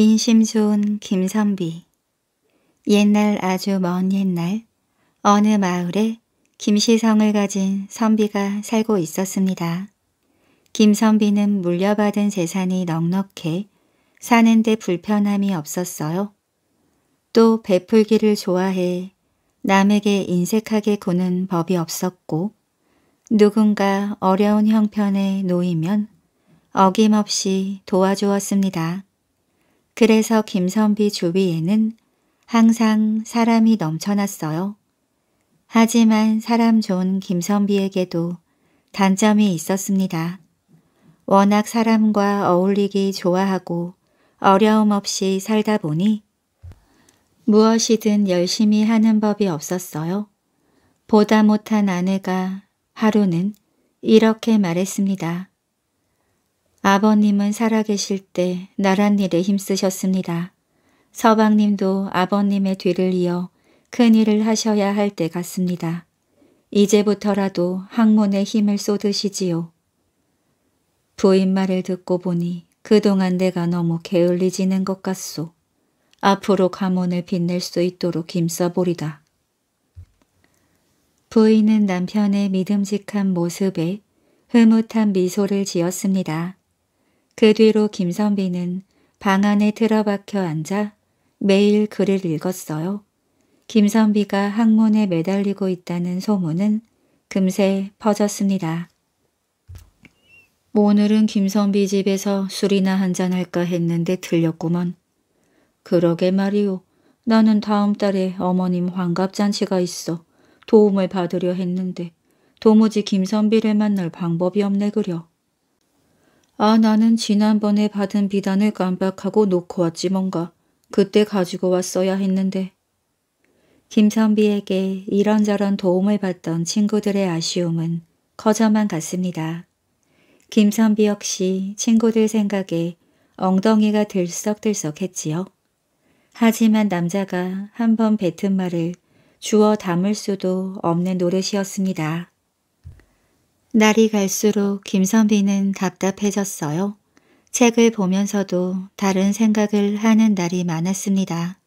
인심 좋은 김선비 옛날 아주 먼 옛날 어느 마을에 김시성을 가진 선비가 살고 있었습니다. 김선비는 물려받은 재산이 넉넉해 사는데 불편함이 없었어요. 또 베풀기를 좋아해 남에게 인색하게 구는 법이 없었고 누군가 어려운 형편에 놓이면 어김없이 도와주었습니다. 그래서 김선비 주위에는 항상 사람이 넘쳐났어요. 하지만 사람 좋은 김선비에게도 단점이 있었습니다. 워낙 사람과 어울리기 좋아하고 어려움 없이 살다 보니 무엇이든 열심히 하는 법이 없었어요. 보다 못한 아내가 하루는 이렇게 말했습니다. 아버님은 살아계실 때 나란 일에 힘쓰셨습니다. 서방님도 아버님의 뒤를 이어 큰 일을 하셔야 할 때 같습니다. 이제부터라도 학문에 힘을 쏟으시지요. 부인 말을 듣고 보니 그동안 내가 너무 게을리지는 것 같소. 앞으로 가문을 빛낼 수 있도록 힘써보리다. 부인은 남편의 믿음직한 모습에 흐뭇한 미소를 지었습니다. 그 뒤로 김선비는 방 안에 틀어박혀 앉아 매일 글을 읽었어요. 김선비가 학문에 매달리고 있다는 소문은 금세 퍼졌습니다. 뭐 오늘은 김선비 집에서 술이나 한잔 할까 했는데 틀렸구먼. 그러게 말이오. 나는 다음 달에 어머님 환갑잔치가 있어 도움을 받으려 했는데 도무지 김선비를 만날 방법이 없네 그려. 아, 나는 지난번에 받은 비단을 깜빡하고 놓고 왔지 뭔가. 그때 가지고 왔어야 했는데. 김선비에게 이런저런 도움을 받던 친구들의 아쉬움은 커져만 갔습니다. 김선비 역시 친구들 생각에 엉덩이가 들썩들썩했지요. 하지만 남자가 한 번 뱉은 말을 주워 담을 수도 없는 노릇이었습니다. 날이 갈수록 김선비는 답답해졌어요. 책을 보면서도 다른 생각을 하는 날이 많았습니다.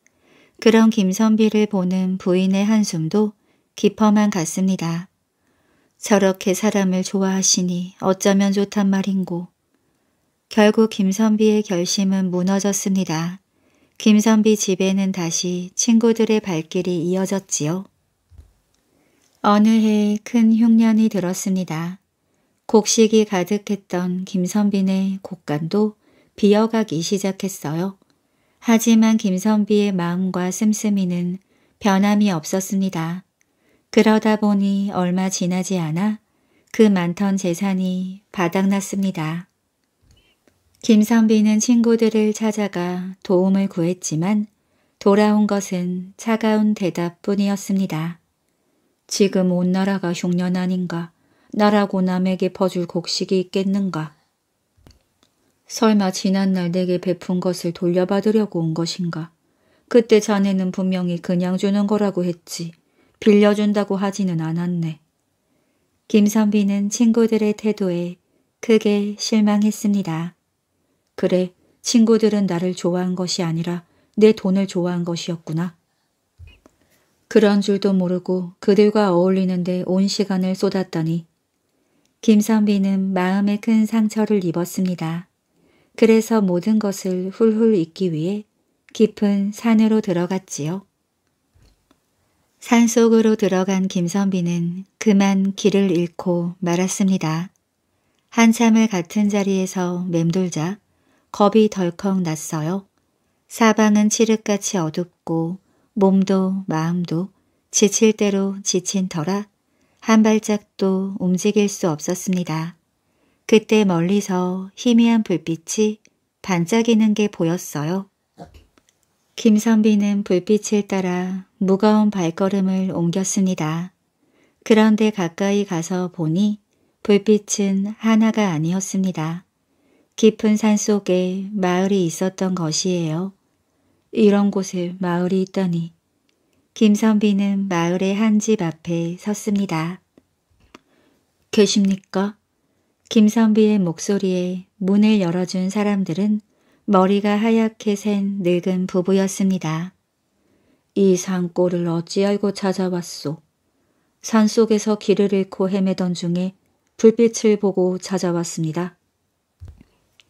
그런 김선비를 보는 부인의 한숨도 깊어만 갔습니다. 저렇게 사람을 좋아하시니 어쩌면 좋단 말인고. 결국 김선비의 결심은 무너졌습니다. 김선비 집에는 다시 친구들의 발길이 이어졌지요. 어느 해 큰 흉년이 들었습니다. 곡식이 가득했던 김선빈의 곡간도 비어가기 시작했어요. 하지만 김선비의 마음과 씀씀이는 변함이 없었습니다. 그러다 보니 얼마 지나지 않아 그 많던 재산이 바닥났습니다. 김선비는 친구들을 찾아가 도움을 구했지만 돌아온 것은 차가운 대답뿐이었습니다. 지금 온 나라가 흉년 아닌가. 나라고 남에게 퍼줄 곡식이 있겠는가. 설마 지난날 내게 베푼 것을 돌려받으려고 온 것인가. 그때 자네는 분명히 그냥 주는 거라고 했지. 빌려준다고 하지는 않았네. 김선비는 친구들의 태도에 크게 실망했습니다. 그래, 친구들은 나를 좋아한 것이 아니라 내 돈을 좋아한 것이었구나. 그런 줄도 모르고 그들과 어울리는데 온 시간을 쏟았더니 김선비는 마음에 큰 상처를 입었습니다. 그래서 모든 것을 훌훌 잊기 위해 깊은 산으로 들어갔지요. 산속으로 들어간 김선비는 그만 길을 잃고 말았습니다. 한참을 같은 자리에서 맴돌자 겁이 덜컥 났어요. 사방은 칠흑같이 어둡고 몸도 마음도 지칠 대로 지친 터라 한 발짝도 움직일 수 없었습니다. 그때 멀리서 희미한 불빛이 반짝이는 게 보였어요. 김선비는 불빛을 따라 무거운 발걸음을 옮겼습니다. 그런데 가까이 가서 보니 불빛은 하나가 아니었습니다. 깊은 산속에 마을이 있었던 것이에요. 이런 곳에 마을이 있다니. 김선비는 마을의 한 집 앞에 섰습니다. 계십니까? 김선비의 목소리에 문을 열어준 사람들은 머리가 하얗게 센 늙은 부부였습니다. 이 산골을 어찌 알고 찾아왔소? 산속에서 길을 잃고 헤매던 중에 불빛을 보고 찾아왔습니다.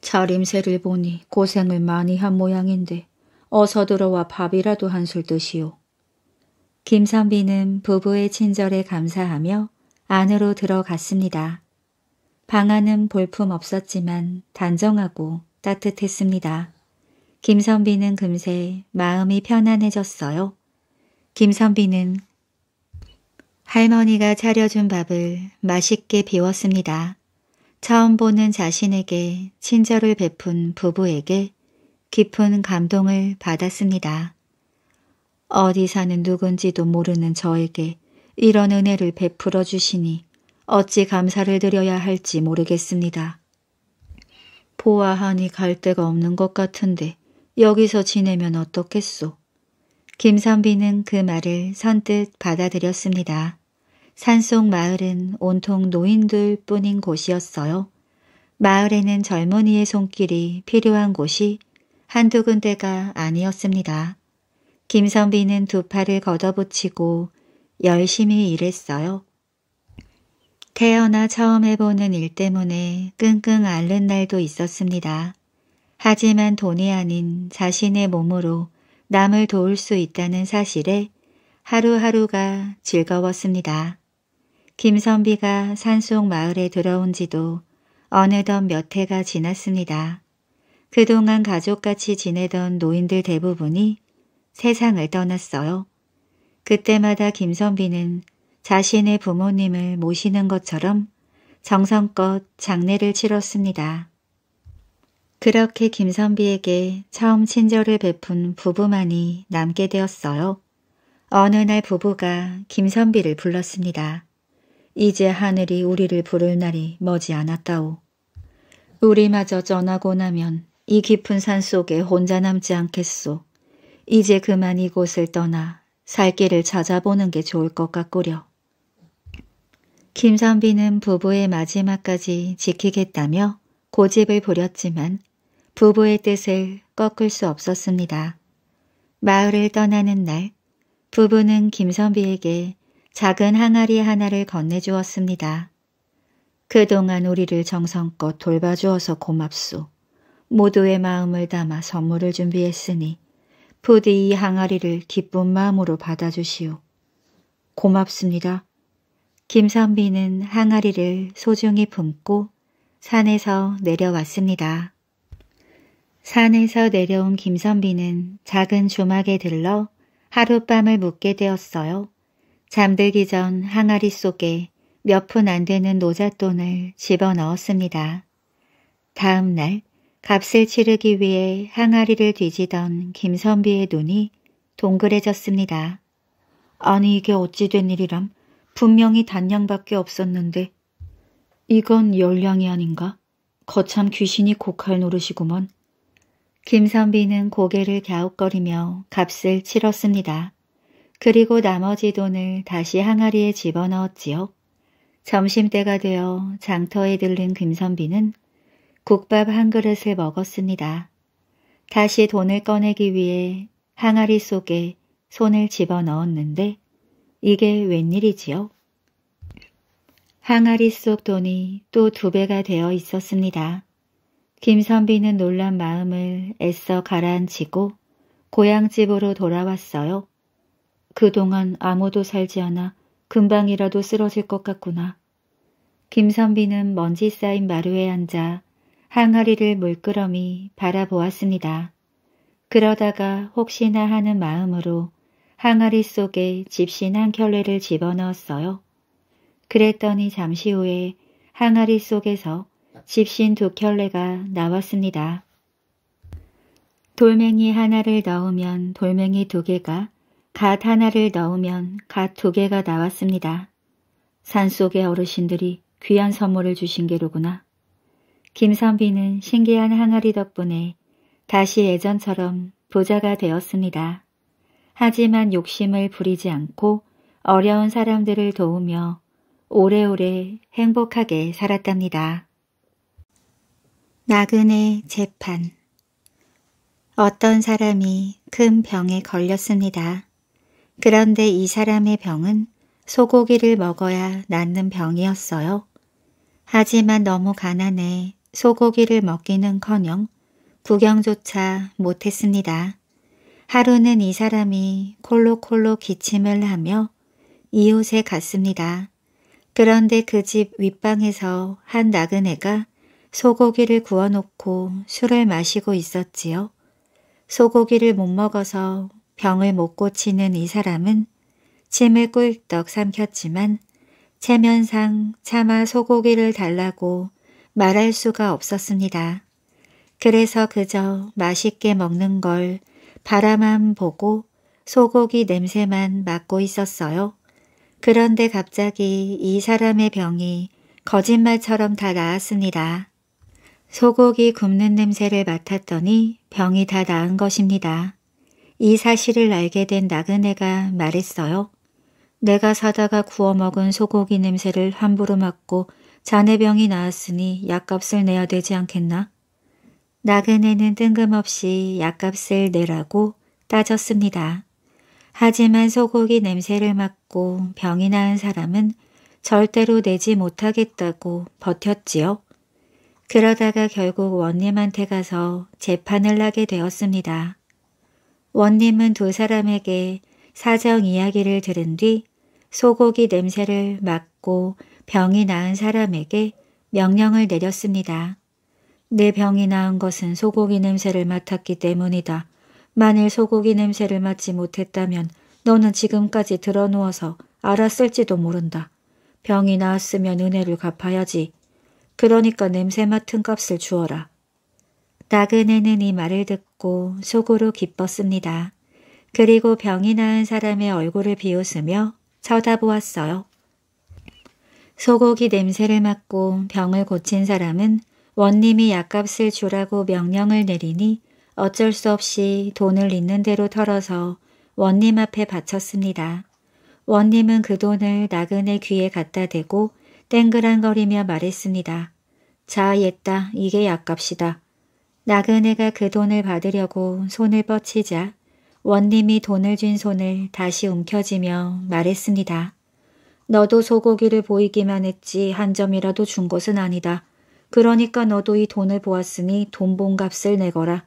차림새를 보니 고생을 많이 한 모양인데 어서 들어와 밥이라도 한 술 드시오. 김선비는 부부의 친절에 감사하며 안으로 들어갔습니다. 방 안은 볼품 없었지만 단정하고 따뜻했습니다. 김선비는 금세 마음이 편안해졌어요. 김선비는 할머니가 차려준 밥을 맛있게 비웠습니다. 처음 보는 자신에게 친절을 베푼 부부에게 깊은 감동을 받았습니다. 어디 사는 누군지도 모르는 저에게 이런 은혜를 베풀어 주시니 어찌 감사를 드려야 할지 모르겠습니다. 보아하니 갈 데가 없는 것 같은데 여기서 지내면 어떻겠소? 김선비는 그 말을 선뜻 받아들였습니다. 산속 마을은 온통 노인들 뿐인 곳이었어요. 마을에는 젊은이의 손길이 필요한 곳이 한두 군데가 아니었습니다. 김선비는 두 팔을 걷어붙이고 열심히 일했어요. 태어나 처음 해보는 일 때문에 끙끙 앓는 날도 있었습니다. 하지만 돈이 아닌 자신의 몸으로 남을 도울 수 있다는 사실에 하루하루가 즐거웠습니다. 김선비가 산속 마을에 들어온 지도 어느덧 몇 해가 지났습니다. 그동안 가족같이 지내던 노인들 대부분이 세상을 떠났어요. 그때마다 김선비는 자신의 부모님을 모시는 것처럼 정성껏 장례를 치렀습니다. 그렇게 김선비에게 처음 친절을 베푼 부부만이 남게 되었어요. 어느 날 부부가 김선비를 불렀습니다. 이제 하늘이 우리를 부를 날이 머지 않았다오. 우리마저 전하고 나면 이 깊은 산 속에 혼자 남지 않겠소. 이제 그만 이곳을 떠나 살 길을 찾아보는 게 좋을 것 같구려. 김선비는 부부의 마지막까지 지키겠다며 고집을 부렸지만 부부의 뜻을 꺾을 수 없었습니다. 마을을 떠나는 날 부부는 김선비에게 작은 항아리 하나를 건네주었습니다. 그동안 우리를 정성껏 돌봐주어서 고맙소. 모두의 마음을 담아 선물을 준비했으니 부디 이 항아리를 기쁜 마음으로 받아주시오. 고맙습니다. 김선비는 항아리를 소중히 품고 산에서 내려왔습니다. 산에서 내려온 김선비는 작은 주막에 들러 하룻밤을 묵게 되었어요. 잠들기 전 항아리 속에 몇 푼 안 되는 노잣돈을 집어넣었습니다. 다음 날 값을 치르기 위해 항아리를 뒤지던 김선비의 눈이 동그래졌습니다. 아니 이게 어찌 된 일이람? 분명히 단양밖에 없었는데 이건 열량이 아닌가? 거참 귀신이 곡할 노릇이구먼. 김선비는 고개를 갸웃거리며 값을 치렀습니다. 그리고 나머지 돈을 다시 항아리에 집어넣었지요. 점심때가 되어 장터에 들른 김선비는 국밥 한 그릇을 먹었습니다. 다시 돈을 꺼내기 위해 항아리 속에 손을 집어넣었는데 이게 웬일이지요? 항아리 속 돈이 또 두 배가 되어 있었습니다. 김선비는 놀란 마음을 애써 가라앉히고 고향집으로 돌아왔어요. 그동안 아무도 살지 않아 금방이라도 쓰러질 것 같구나. 김선비는 먼지 쌓인 마루에 앉아 항아리를 물끄러미 바라보았습니다. 그러다가 혹시나 하는 마음으로 항아리 속에 집신 한 켤레를 집어넣었어요. 그랬더니 잠시 후에 항아리 속에서 집신 두 켤레가 나왔습니다. 돌멩이 하나를 넣으면 돌멩이 두 개가, 갓 하나를 넣으면 갓 두 개가 나왔습니다. 산속의 어르신들이 귀한 선물을 주신 게로구나. 김선비는 신기한 항아리 덕분에 다시 예전처럼 부자가 되었습니다. 하지만 욕심을 부리지 않고 어려운 사람들을 도우며 오래오래 행복하게 살았답니다. 나그네 재판 어떤 사람이 큰 병에 걸렸습니다. 그런데 이 사람의 병은 소고기를 먹어야 낫는 병이었어요. 하지만 너무 가난해 소고기를 먹기는커녕 구경조차 못했습니다. 하루는 이 사람이 콜록콜록 기침을 하며 이웃에 갔습니다. 그런데 그 집 윗방에서 한 나그네가 소고기를 구워놓고 술을 마시고 있었지요. 소고기를 못 먹어서 병을 못 고치는 이 사람은 침을 꿀떡 삼켰지만 체면상 차마 소고기를 달라고 말할 수가 없었습니다. 그래서 그저 맛있게 먹는 걸 바라만 보고 소고기 냄새만 맡고 있었어요. 그런데 갑자기 이 사람의 병이 거짓말처럼 다 나았습니다. 소고기 굽는 냄새를 맡았더니 병이 다 나은 것입니다. 이 사실을 알게 된 나그네가 말했어요. 내가 사다가 구워 먹은 소고기 냄새를 함부로 맡고 자네 병이 나았으니 약값을 내야 되지 않겠나? 나그네는 뜬금없이 약값을 내라고 따졌습니다. 하지만 소고기 냄새를 맡고 병이 나은 사람은 절대로 내지 못하겠다고 버텼지요. 그러다가 결국 원님한테 가서 재판을 하게 되었습니다. 원님은 두 사람에게 사정 이야기를 들은 뒤 소고기 냄새를 맡고 병이 나은 사람에게 명령을 내렸습니다. 내 병이 나은 것은 소고기 냄새를 맡았기 때문이다. 만일 소고기 냄새를 맡지 못했다면 너는 지금까지 드러누워서 알았을지도 모른다. 병이 나았으면 은혜를 갚아야지. 그러니까 냄새 맡은 값을 주어라. 나그네는 이 말을 듣고 속으로 기뻤습니다. 그리고 병이 나은 사람의 얼굴을 비웃으며 쳐다보았어요. 소고기 냄새를 맡고 병을 고친 사람은 원님이 약값을 주라고 명령을 내리니 어쩔 수 없이 돈을 있는 대로 털어서 원님 앞에 바쳤습니다. 원님은 그 돈을 나그네 귀에 갖다 대고 땡그랑거리며 말했습니다. 자, 옛다. 이게 약값이다. 나그네가 그 돈을 받으려고 손을 뻗치자 원님이 돈을 준 손을 다시 움켜쥐며 말했습니다. 너도 소고기를 보이기만 했지 한 점이라도 준 것은 아니다. 그러니까 너도 이 돈을 보았으니 돈봉값을 내거라.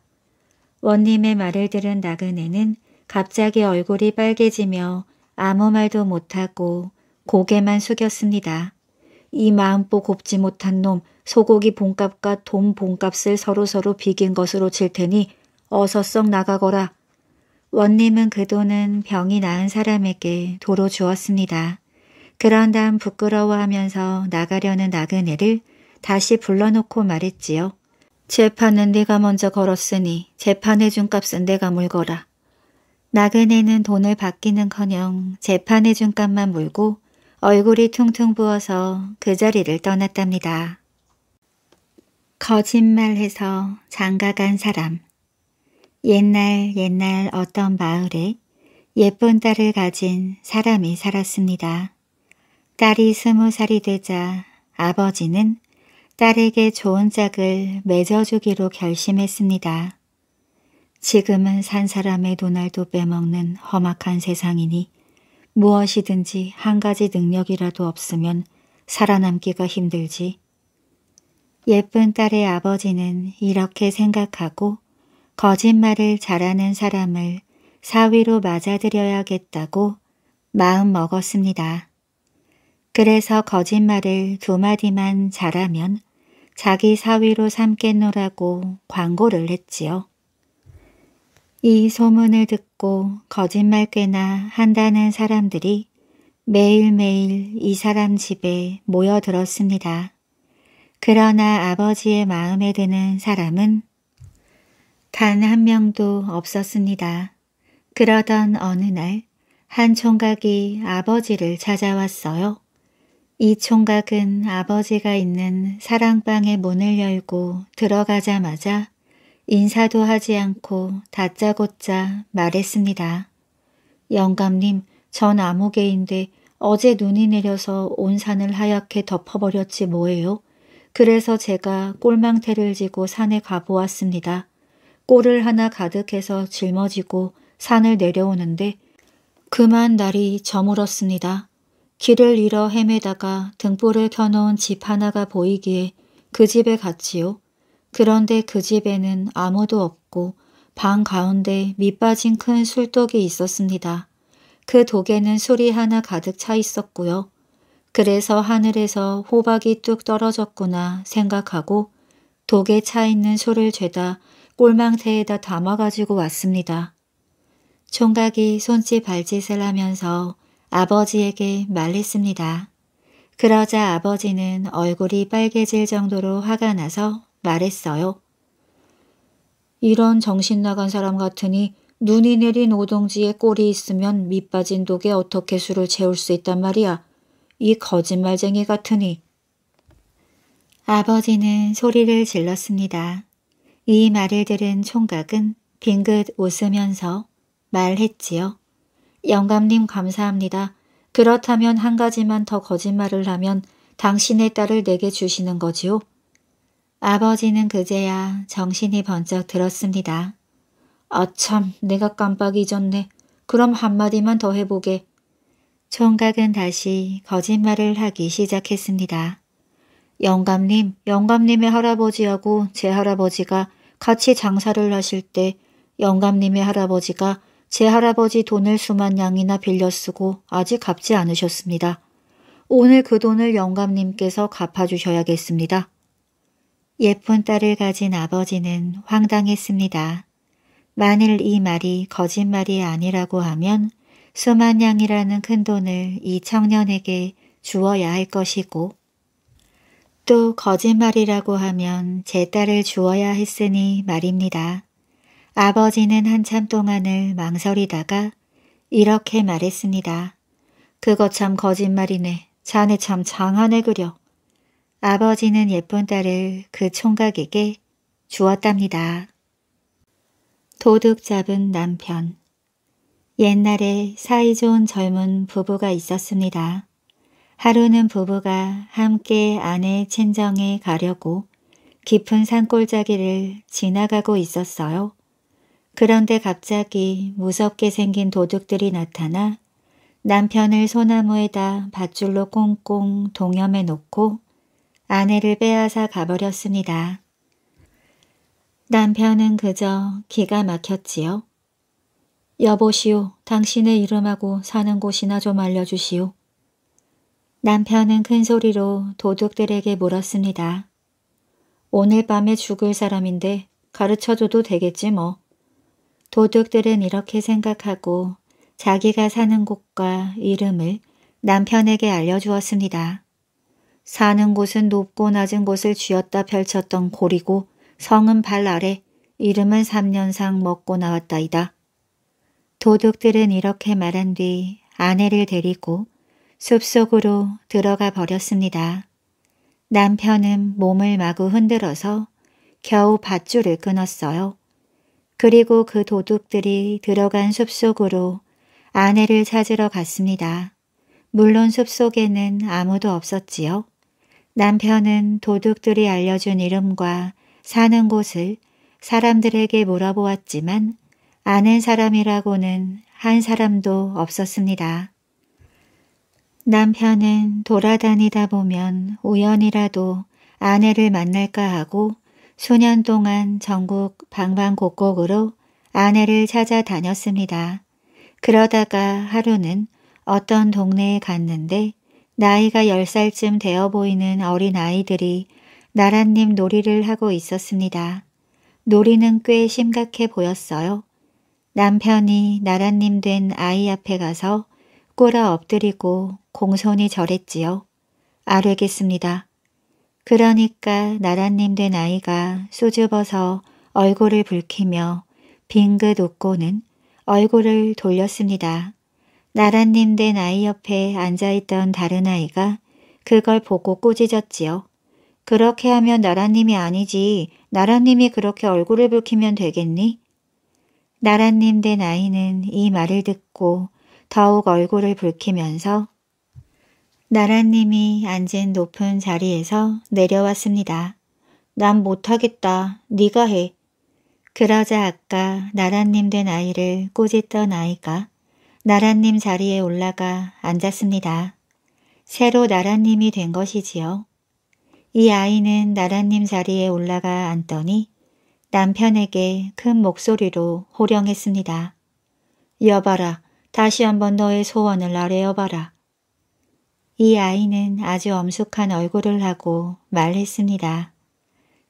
원님의 말을 들은 나그네는 갑자기 얼굴이 빨개지며 아무 말도 못하고 고개만 숙였습니다. 이 마음보 곱지 못한 놈 소고기 본값과 돈 본값을 서로서로 비긴 것으로 칠 테니 어서 썩 나가거라. 원님은 그 돈은 병이 나은 사람에게 도로 주었습니다. 그런 다음 부끄러워하면서 나가려는 나그네를 다시 불러놓고 말했지요. 재판은 네가 먼저 걸었으니 재판의준 값은 내가 물거라. 나그네는 돈을 받기는커녕 재판의준 값만 물고 얼굴이 퉁퉁 부어서 그 자리를 떠났답니다. 거짓말해서 장가간 사람 옛날 옛날 어떤 마을에 예쁜 딸을 가진 사람이 살았습니다. 딸이 스무 살이 되자 아버지는 딸에게 좋은 짝을 맺어주기로 결심했습니다. 지금은 산 사람의 도날도 빼먹는 험악한 세상이니 무엇이든지 한 가지 능력이라도 없으면 살아남기가 힘들지. 예쁜 딸의 아버지는 이렇게 생각하고 거짓말을 잘하는 사람을 사위로 맞아들여야겠다고 마음 먹었습니다. 그래서 거짓말을 두 마디만 잘하면 자기 사위로 삼겠노라고 광고를 했지요. 이 소문을 듣고 거짓말 꽤나 한다는 사람들이 매일매일 이 사람 집에 모여들었습니다. 그러나 아버지의 마음에 드는 사람은 단 한 명도 없었습니다. 그러던 어느 날 한 총각이 아버지를 찾아왔어요. 이 총각은 아버지가 있는 사랑방의 문을 열고 들어가자마자 인사도 하지 않고 다짜고짜 말했습니다. 영감님, 전 암흑개인데 어제 눈이 내려서 온 산을 하얗게 덮어버렸지 뭐예요? 그래서 제가 꼴망태를 지고 산에 가보았습니다. 꼴을 하나 가득해서 짊어지고 산을 내려오는데 그만 날이 저물었습니다. 길을 잃어 헤매다가 등불을 켜놓은 집 하나가 보이기에 그 집에 갔지요. 그런데 그 집에는 아무도 없고 방 가운데 밑빠진 큰 술독이 있었습니다. 그 독에는 술이 하나 가득 차 있었고요. 그래서 하늘에서 호박이 뚝 떨어졌구나 생각하고 독에 차 있는 술을 죄다 꼴망태에다 담아가지고 왔습니다. 총각이 손짓 발짓을 하면서 아버지에게 말했습니다. 그러자 아버지는 얼굴이 빨개질 정도로 화가 나서 말했어요. 이런 정신 나간 사람 같으니 눈이 내린 오동지에 꼴이 있으면 밑빠진 독에 어떻게 술을 채울 수 있단 말이야. 이 거짓말쟁이 같으니. 아버지는 소리를 질렀습니다. 이 말을 들은 총각은 빙긋 웃으면서 말했지요. 영감님 감사합니다. 그렇다면 한 가지만 더 거짓말을 하면 당신의 딸을 내게 주시는 거지요? 아버지는 그제야 정신이 번쩍 들었습니다. 아참 내가 깜빡 잊었네. 그럼 한마디만 더 해보게. 총각은 다시 거짓말을 하기 시작했습니다. 영감님, 영감님의 할아버지하고 제 할아버지가 같이 장사를 하실 때 영감님의 할아버지가 제 할아버지 돈을 수만 양이나 빌려 쓰고 아직 갚지 않으셨습니다. 오늘 그 돈을 영감님께서 갚아주셔야겠습니다. 예쁜 딸을 가진 아버지는 황당했습니다. 만일 이 말이 거짓말이 아니라고 하면 수만 양이라는 큰 돈을 이 청년에게 주어야 할 것이고 또 거짓말이라고 하면 제 딸을 주어야 했으니 말입니다. 아버지는 한참 동안을 망설이다가 이렇게 말했습니다. 그거 참 거짓말이네. 자네 참 장안에 그려. 아버지는 예쁜 딸을 그 총각에게 주었답니다. 도둑 잡은 남편 옛날에 사이 좋은 젊은 부부가 있었습니다. 하루는 부부가 함께 아내 친정에 가려고 깊은 산골짜기를 지나가고 있었어요. 그런데 갑자기 무섭게 생긴 도둑들이 나타나 남편을 소나무에다 밧줄로 꽁꽁 동염해 놓고 아내를 빼앗아 가버렸습니다. 남편은 그저 기가 막혔지요. 여보시오, 당신의 이름하고 사는 곳이나 좀 알려주시오. 남편은 큰 소리로 도둑들에게 물었습니다. 오늘 밤에 죽을 사람인데 가르쳐줘도 되겠지 뭐. 도둑들은 이렇게 생각하고 자기가 사는 곳과 이름을 남편에게 알려주었습니다. 사는 곳은 높고 낮은 곳을 쥐었다 펼쳤던 고리고 성은 발 아래 이름은 3년상 먹고 나왔다이다. 도둑들은 이렇게 말한 뒤 아내를 데리고 숲속으로 들어가 버렸습니다. 남편은 몸을 마구 흔들어서 겨우 밧줄을 끊었어요. 그리고 그 도둑들이 들어간 숲속으로 아내를 찾으러 갔습니다. 물론 숲속에는 아무도 없었지요. 남편은 도둑들이 알려준 이름과 사는 곳을 사람들에게 물어보았지만 아는 사람이라고는 한 사람도 없었습니다. 남편은 돌아다니다 보면 우연이라도 아내를 만날까 하고 수년 동안 전국 방방곡곡으로 아내를 찾아다녔습니다. 그러다가 하루는 어떤 동네에 갔는데 나이가 10살쯤 되어 보이는 어린아이들이 나란님 놀이를 하고 있었습니다. 놀이는 꽤 심각해 보였어요. 남편이 나란님 된 아이 앞에 가서 꼬라 엎드리고 공손히 절했지요. 아뢰겠습니다. 그러니까 나란님 된 아이가 수집어서 얼굴을 붉히며 빙긋 웃고는 얼굴을 돌렸습니다. 나란님 된 아이 옆에 앉아있던 다른 아이가 그걸 보고 꼬지졌지요 그렇게 하면 나란님이 아니지 나란님이 그렇게 얼굴을 붉히면 되겠니? 나란님 된 아이는 이 말을 듣고 더욱 얼굴을 붉히면서 나라님이 앉은 높은 자리에서 내려왔습니다. 난 못하겠다. 네가 해. 그러자 아까 나라님 된 아이를 꼬집던 아이가 나라님 자리에 올라가 앉았습니다. 새로 나라님이 된 것이지요. 이 아이는 나라님 자리에 올라가 앉더니 남편에게 큰 목소리로 호령했습니다. 여봐라, 다시 한번 너의 소원을 아뢰어봐라. 이 아이는 아주 엄숙한 얼굴을 하고 말했습니다.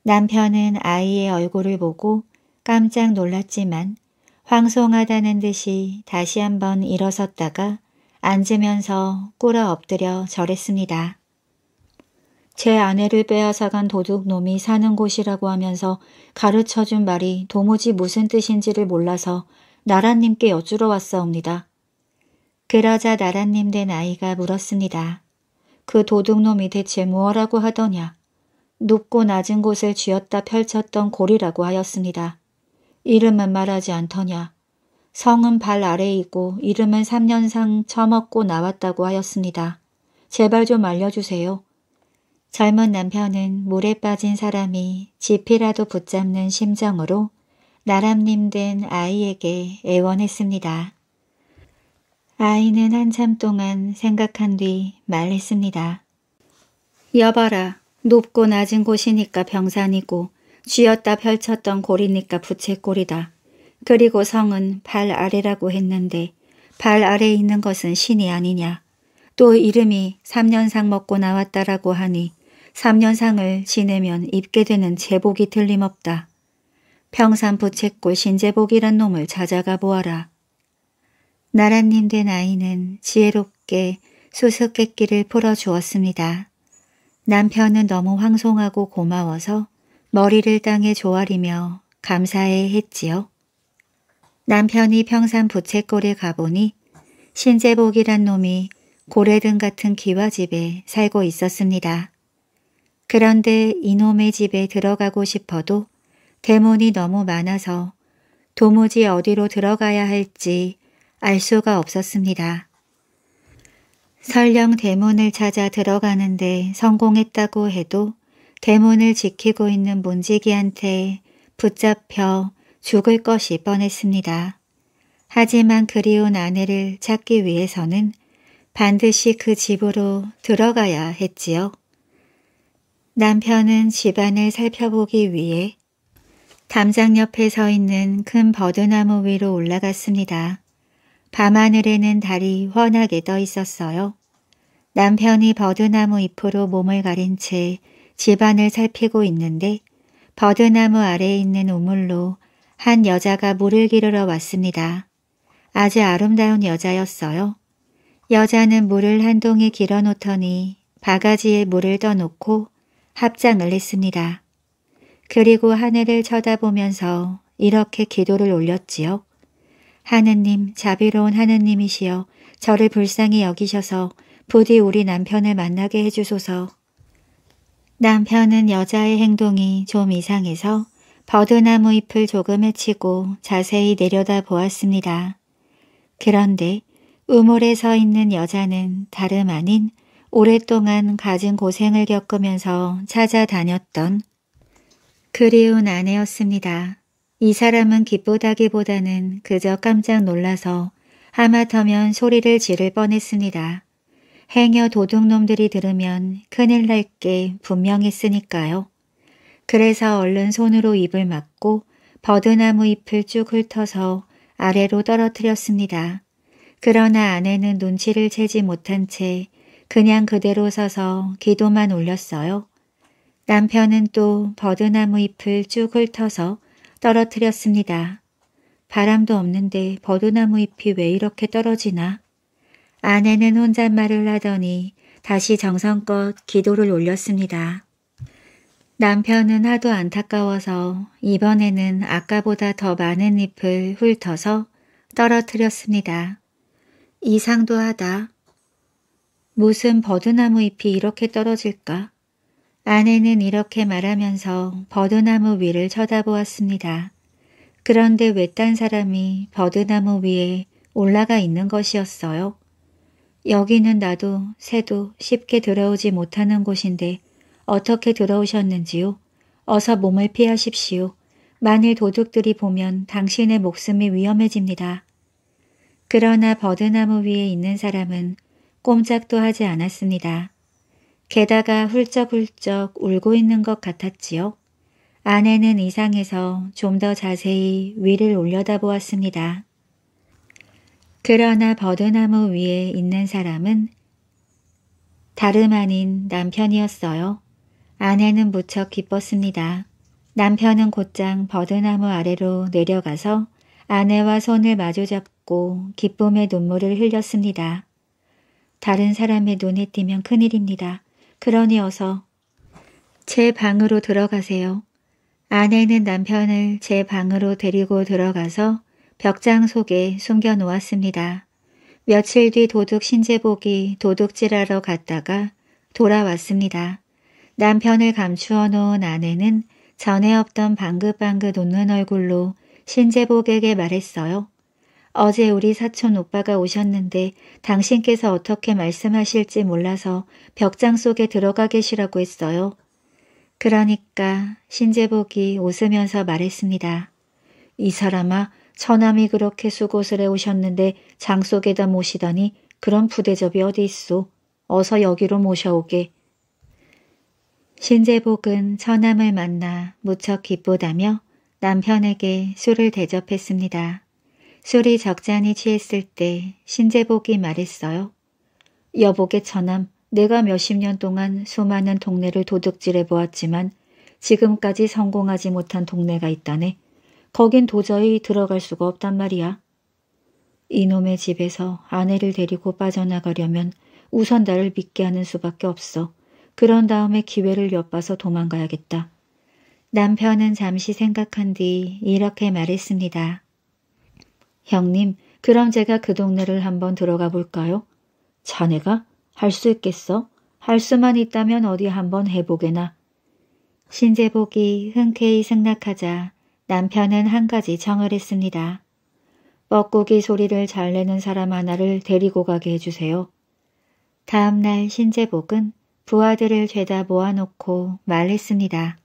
남편은 아이의 얼굴을 보고 깜짝 놀랐지만 황송하다는 듯이 다시 한번 일어섰다가 앉으면서 꿇어 엎드려 절했습니다. 제 아내를 빼앗아간 도둑놈이 사는 곳이라고 하면서 가르쳐준 말이 도무지 무슨 뜻인지를 몰라서 나라님께 여쭈러 왔사옵니다. 그러자 나라님 된 아이가 물었습니다. 그 도둑놈이 대체 무엇라고 하더냐? 높고 낮은 곳을 쥐었다 펼쳤던 고리라고 하였습니다. 이름은 말하지 않더냐? 성은 발 아래이고 이름은 3년상 처먹고 나왔다고 하였습니다. 제발 좀 알려주세요. 젊은 남편은 물에 빠진 사람이 지피라도 붙잡는 심정으로 나람님 된 아이에게 애원했습니다. 아이는 한참 동안 생각한 뒤 말했습니다. 여봐라, 높고 낮은 곳이니까 병산이고 쥐었다 펼쳤던 골이니까 부채골이다 그리고 성은 발 아래라고 했는데 발 아래에 있는 것은 신이 아니냐. 또 이름이 3년상 먹고 나왔다라고 하니 3년상을 지내면 입게 되는 제복이 틀림없다. 평산 부채골 신제복이란 놈을 찾아가 보아라. 나라님 된 아이는 지혜롭게 수수께끼를 풀어주었습니다. 남편은 너무 황송하고 고마워서 머리를 땅에 조아리며 감사해 했지요. 남편이 평산 부채꼴에 가보니 신재복이란 놈이 고래등 같은 기와집에 살고 있었습니다. 그런데 이놈의 집에 들어가고 싶어도 대문이 너무 많아서 도무지 어디로 들어가야 할지 알 수가 없었습니다. 설령 대문을 찾아 들어가는데 성공했다고 해도 대문을 지키고 있는 문지기한테 붙잡혀 죽을 것이 뻔했습니다. 하지만 그리운 아내를 찾기 위해서는 반드시 그 집으로 들어가야 했지요. 남편은 집안을 살펴보기 위해 담장 옆에 서 있는 큰 버드나무 위로 올라갔습니다. 밤하늘에는 달이 환하게 떠 있었어요. 남편이 버드나무 잎으로 몸을 가린 채 집안을 살피고 있는데 버드나무 아래에 있는 우물로 한 여자가 물을 기르러 왔습니다. 아주 아름다운 여자였어요. 여자는 물을 한 동에 길어 놓더니 바가지에 물을 떠놓고 합장을 했습니다. 그리고 하늘을 쳐다보면서 이렇게 기도를 올렸지요. 하느님, 자비로운 하느님이시여 저를 불쌍히 여기셔서 부디 우리 남편을 만나게 해주소서. 남편은 여자의 행동이 좀 이상해서 버드나무 잎을 조금 헤치고 자세히 내려다보았습니다. 그런데 우물에 서 있는 여자는 다름 아닌 오랫동안 가진 고생을 겪으면서 찾아다녔던 그리운 아내였습니다. 이 사람은 기쁘다기보다는 그저 깜짝 놀라서 하마터면 소리를 지를 뻔했습니다. 행여 도둑놈들이 들으면 큰일 날 게 분명했으니까요. 그래서 얼른 손으로 입을 막고 버드나무 잎을 쭉 훑어서 아래로 떨어뜨렸습니다. 그러나 아내는 눈치를 채지 못한 채 그냥 그대로 서서 기도만 올렸어요. 남편은 또 버드나무 잎을 쭉 훑어서 떨어뜨렸습니다. 바람도 없는데 버드나무 잎이 왜 이렇게 떨어지나? 아내는 혼잣말을 하더니 다시 정성껏 기도를 올렸습니다. 남편은 하도 안타까워서 이번에는 아까보다 더 많은 잎을 훑어서 떨어뜨렸습니다. 이상도 하다. 무슨 버드나무 잎이 이렇게 떨어질까? 아내는 이렇게 말하면서 버드나무 위를 쳐다보았습니다. 그런데 외딴 사람이 버드나무 위에 올라가 있는 것이었어요. 여기는 나도 새도 쉽게 들어오지 못하는 곳인데 어떻게 들어오셨는지요? 어서 몸을 피하십시오. 만일 도둑들이 보면 당신의 목숨이 위험해집니다. 그러나 버드나무 위에 있는 사람은 꼼짝도 하지 않았습니다. 게다가 훌쩍훌쩍 울고 있는 것 같았지요. 아내는 이상해서 좀 더 자세히 위를 올려다보았습니다. 그러나 버드나무 위에 있는 사람은 다름 아닌 남편이었어요. 아내는 무척 기뻤습니다. 남편은 곧장 버드나무 아래로 내려가서 아내와 손을 마주잡고 기쁨의 눈물을 흘렸습니다. 다른 사람의 눈에 띄면 큰일입니다. 그러니 어서 제 방으로 들어가세요. 아내는 남편을 제 방으로 데리고 들어가서 벽장 속에 숨겨 놓았습니다. 며칠 뒤 도둑 신재복이 도둑질하러 갔다가 돌아왔습니다. 남편을 감추어 놓은 아내는 전에 없던 방긋방긋 웃는 얼굴로 신재복에게 말했어요. 어제 우리 사촌 오빠가 오셨는데 당신께서 어떻게 말씀하실지 몰라서 벽장 속에 들어가 계시라고 했어요. 그러니까 신재복이 웃으면서 말했습니다. 이 사람아 처남이 그렇게 수고을 해오셨는데 장 속에다 모시다니 그런 부대접이 어디 있소. 어서 여기로 모셔오게. 신재복은 처남을 만나 무척 기쁘다며 남편에게 술을 대접했습니다. 술이 적잖이 취했을 때 신재복이 말했어요. 여보게 처남 내가 몇십 년 동안 수많은 동네를 도둑질해 보았지만 지금까지 성공하지 못한 동네가 있다네. 거긴 도저히 들어갈 수가 없단 말이야. 이놈의 집에서 아내를 데리고 빠져나가려면 우선 나를 믿게 하는 수밖에 없어. 그런 다음에 기회를 엿봐서 도망가야겠다. 남편은 잠시 생각한 뒤 이렇게 말했습니다. 형님, 그럼 제가 그 동네를 한번 들어가 볼까요? 자네가? 할 수 있겠어? 할 수만 있다면 어디 한번 해보게나. 신재복이 흔쾌히 승낙하자 남편은 한 가지 청을 했습니다. 뻐꾸기 소리를 잘 내는 사람 하나를 데리고 가게 해주세요. 다음날 신재복은 부하들을 죄다 모아놓고 말했습니다.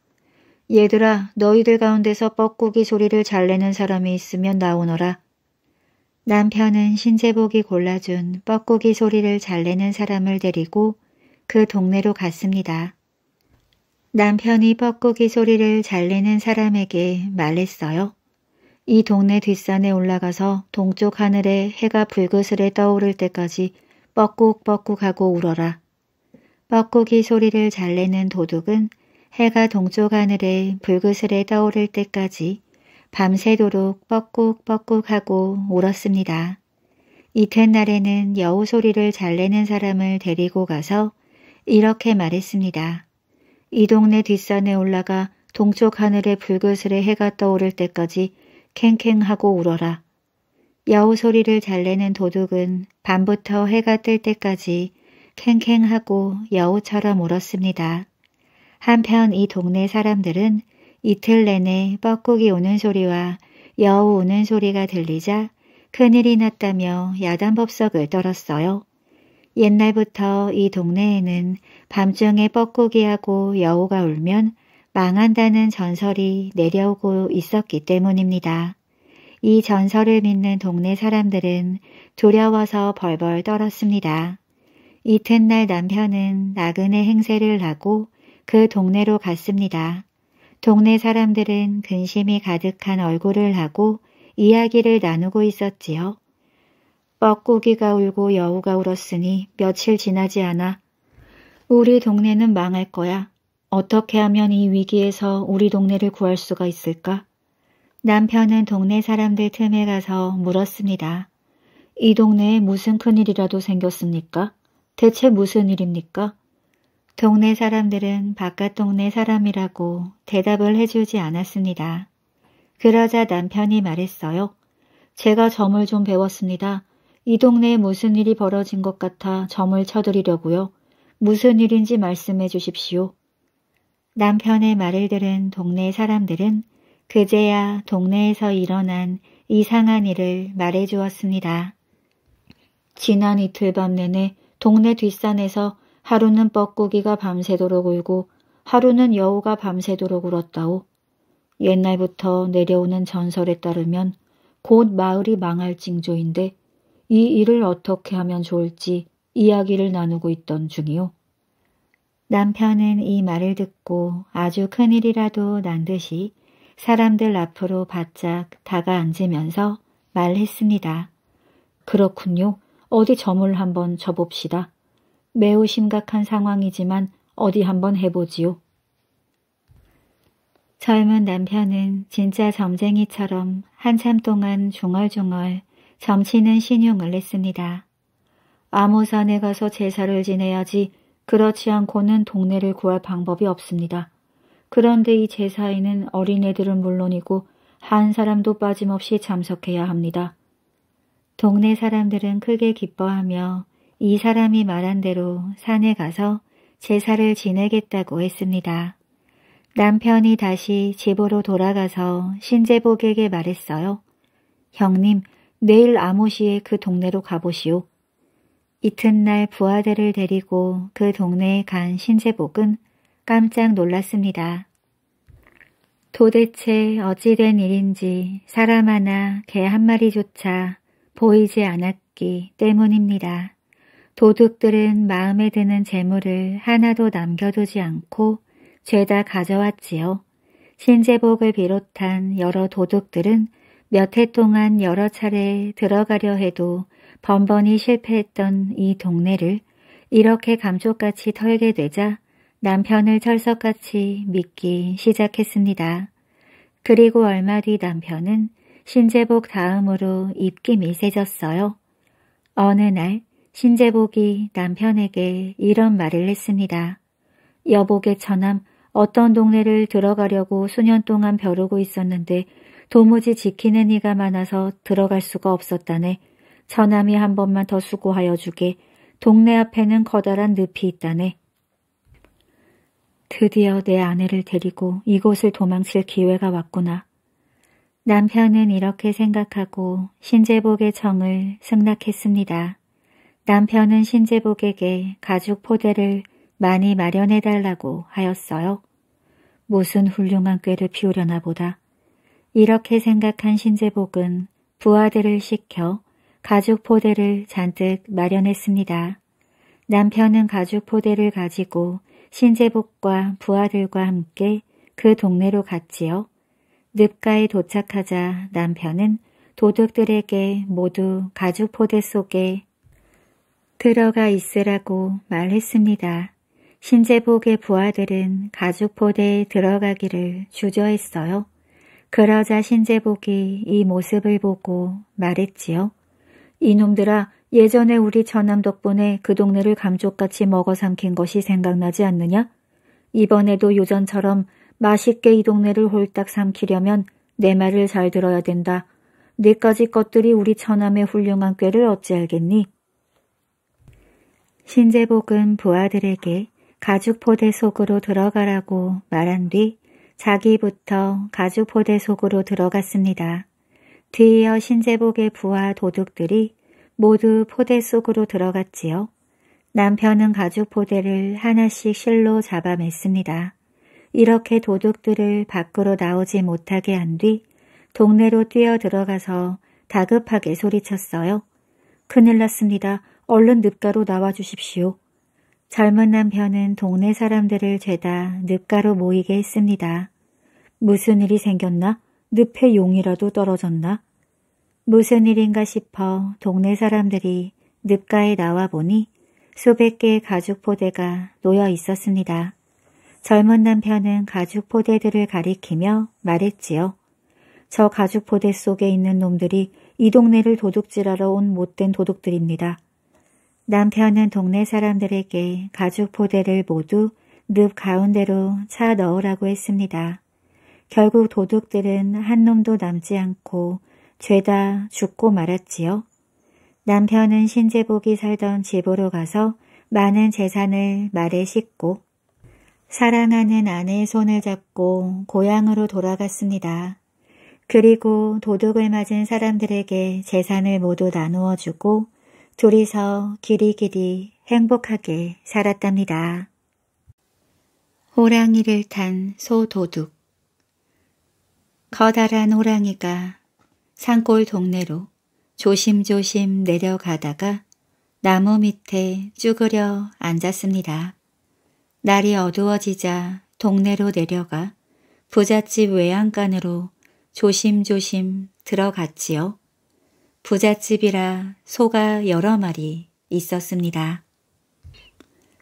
얘들아 너희들 가운데서 뻐꾸기 소리를 잘 내는 사람이 있으면 나오너라. 남편은 신재복이 골라준 뻐꾸기 소리를 잘 내는 사람을 데리고 그 동네로 갔습니다. 남편이 뻐꾸기 소리를 잘 내는 사람에게 말했어요. 이 동네 뒷산에 올라가서 동쪽 하늘에 해가 불그스레 떠오를 때까지 뻐꾹뻐꾹하고 울어라. 뻐꾸기 소리를 잘 내는 도둑은 해가 동쪽 하늘에 불그스레 떠오를 때까지 밤새도록 뻐꾹뻐꾹하고 울었습니다. 이튿날에는 여우 소리를 잘 내는 사람을 데리고 가서 이렇게 말했습니다. 이 동네 뒷산에 올라가 동쪽 하늘에 불그스레 해가 떠오를 때까지 캥캥하고 울어라. 여우 소리를 잘 내는 도둑은 밤부터 해가 뜰 때까지 캥캥하고 여우처럼 울었습니다. 한편 이 동네 사람들은 이틀 내내 뻐꾸기 우는 소리와 여우 우는 소리가 들리자 큰일이 났다며 야단법석을 떨었어요. 옛날부터 이 동네에는 밤중에 뻐꾸기하고 여우가 울면 망한다는 전설이 내려오고 있었기 때문입니다. 이 전설을 믿는 동네 사람들은 두려워서 벌벌 떨었습니다. 이튿날 남편은 나그네 행세를 하고 그 동네로 갔습니다. 동네 사람들은 근심이 가득한 얼굴을 하고 이야기를 나누고 있었지요. 뻐꾸기가 울고 여우가 울었으니 며칠 지나지 않아. 우리 동네는 망할 거야. 어떻게 하면 이 위기에서 우리 동네를 구할 수가 있을까? 남편은 동네 사람들 틈에 가서 물었습니다. 이 동네에 무슨 큰일이라도 생겼습니까? 대체 무슨 일입니까? 동네 사람들은 바깥 동네 사람이라고 대답을 해주지 않았습니다. 그러자 남편이 말했어요. 제가 점을 좀 배웠습니다. 이 동네에 무슨 일이 벌어진 것 같아 점을 쳐드리려고요. 무슨 일인지 말씀해 주십시오. 남편의 말을 들은 동네 사람들은 그제야 동네에서 일어난 이상한 일을 말해 주었습니다. 지난 이틀 밤 내내 동네 뒷산에서 하루는 뻐꾸기가 밤새도록 울고 하루는 여우가 밤새도록 울었다오. 옛날부터 내려오는 전설에 따르면 곧 마을이 망할 징조인데 이 일을 어떻게 하면 좋을지 이야기를 나누고 있던 중이요. 남편은 이 말을 듣고 아주 큰일이라도 난 듯이 사람들 앞으로 바짝 다가앉으면서 말했습니다. 그렇군요. 어디 점을 한번 쳐봅시다. 매우 심각한 상황이지만 어디 한번 해보지요. 젊은 남편은 진짜 점쟁이처럼 한참 동안 중얼중얼 점치는 신용을 했습니다. 암호산에 가서 제사를 지내야지 그렇지 않고는 동네를 구할 방법이 없습니다. 그런데 이 제사에는 어린애들은 물론이고 한 사람도 빠짐없이 참석해야 합니다. 동네 사람들은 크게 기뻐하며 이 사람이 말한 대로 산에 가서 제사를 지내겠다고 했습니다. 남편이 다시 집으로 돌아가서 신재복에게 말했어요. 형님, 내일 아모시에 그 동네로 가보시오. 이튿날 부하들을 데리고 그 동네에 간 신재복은 깜짝 놀랐습니다. 도대체 어찌된 일인지 사람 하나 개 한 마리조차 보이지 않았기 때문입니다. 도둑들은 마음에 드는 재물을 하나도 남겨두지 않고 죄다 가져왔지요. 신제복을 비롯한 여러 도둑들은 몇 해 동안 여러 차례 들어가려 해도 번번이 실패했던 이 동네를 이렇게 감쪽같이 털게 되자 남편을 철석같이 믿기 시작했습니다. 그리고 얼마 뒤 남편은 신제복 다음으로 입김이 세졌어요. 어느 날 신재복이 남편에게 이런 말을 했습니다. 여복의 처남 어떤 동네를 들어가려고 수년 동안 벼르고 있었는데 도무지 지키는 이가 많아서 들어갈 수가 없었다네. 처남이 한 번만 더 수고하여 주게. 동네 앞에는 커다란 늪이 있다네. 드디어 내 아내를 데리고 이곳을 도망칠 기회가 왔구나. 남편은 이렇게 생각하고 신재복의 정을 승낙했습니다. 남편은 신재복에게 가죽 포대를 많이 마련해 달라고 하였어요. 무슨 훌륭한 꾀를 피우려나 보다. 이렇게 생각한 신재복은 부하들을 시켜 가죽 포대를 잔뜩 마련했습니다. 남편은 가죽 포대를 가지고 신재복과 부하들과 함께 그 동네로 갔지요. 늪가에 도착하자 남편은 도둑들에게 모두 가죽 포대 속에 들어가 있으라고 말했습니다. 신제복의 부하들은 가죽 포대에 들어가기를 주저했어요. 그러자 신제복이 이 모습을 보고 말했지요. 이놈들아 예전에 우리 처남 덕분에 그 동네를 감쪽같이 먹어 삼킨 것이 생각나지 않느냐? 이번에도 요전처럼 맛있게 이 동네를 홀딱 삼키려면 내 말을 잘 들어야 된다. 네까지 것들이 우리 처남의 훌륭한 꾀를 어찌 알겠니? 신제복은 부하들에게 가죽 포대 속으로 들어가라고 말한 뒤 자기부터 가죽 포대 속으로 들어갔습니다. 뒤이어 신제복의 부하 도둑들이 모두 포대 속으로 들어갔지요. 남편은 가죽 포대를 하나씩 실로 잡아맸습니다. 이렇게 도둑들을 밖으로 나오지 못하게 한 뒤 동네로 뛰어 들어가서 다급하게 소리쳤어요. 큰일 났습니다. 얼른 늪가로 나와 주십시오. 젊은 남편은 동네 사람들을 죄다 늪가로 모이게 했습니다. 무슨 일이 생겼나? 늪에 용이라도 떨어졌나? 무슨 일인가 싶어 동네 사람들이 늪가에 나와 보니 수백 개의 가죽 포대가 놓여 있었습니다. 젊은 남편은 가죽 포대들을 가리키며 말했지요. 저 가죽 포대 속에 있는 놈들이 이 동네를 도둑질하러 온 못된 도둑들입니다. 남편은 동네 사람들에게 가죽 포대를 모두 늪 가운데로 차 넣으라고 했습니다. 결국 도둑들은 한 놈도 남지 않고 죄다 죽고 말았지요. 남편은 신제복이 살던 집으로 가서 많은 재산을 말에 싣고 사랑하는 아내의 손을 잡고 고향으로 돌아갔습니다. 그리고 도둑을 맞은 사람들에게 재산을 모두 나누어주고 둘이서 길이길이 행복하게 살았답니다. 호랑이를 탄 소도둑 커다란 호랑이가 산골 동네로 조심조심 내려가다가 나무 밑에 쭈그려 앉았습니다. 날이 어두워지자 동네로 내려가 부잣집 외양간으로 조심조심 들어갔지요. 부잣집이라 소가 여러 마리 있었습니다.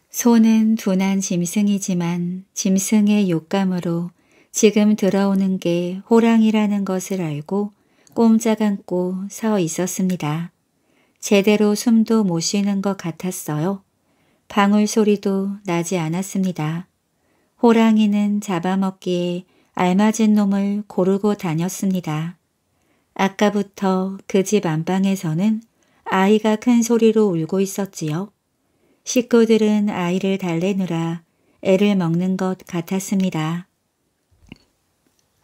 소는 둔한 짐승이지만 짐승의 욕감으로 지금 들어오는 게 호랑이라는 것을 알고 꼼짝 않고 서 있었습니다. 제대로 숨도 못 쉬는 것 같았어요. 방울 소리도 나지 않았습니다. 호랑이는 잡아먹기에 알맞은 놈을 고르고 다녔습니다. 아까부터 그 집 안방에서는 아이가 큰 소리로 울고 있었지요. 식구들은 아이를 달래느라 애를 먹는 것 같았습니다.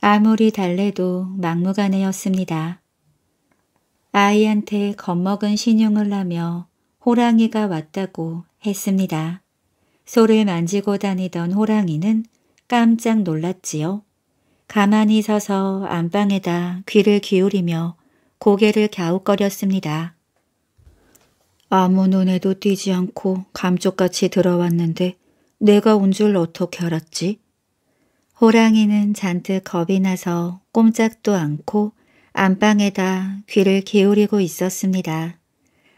아무리 달래도 막무가내였습니다. 아이한테 겁먹은 신용을 하며 호랑이가 왔다고 했습니다. 소를 만지고 다니던 호랑이는 깜짝 놀랐지요. 가만히 서서 안방에다 귀를 기울이며 고개를 갸웃거렸습니다. 아무 눈에도 띄지 않고 감쪽같이 들어왔는데 내가 온 줄 어떻게 알았지? 호랑이는 잔뜩 겁이 나서 꼼짝도 않고 안방에다 귀를 기울이고 있었습니다.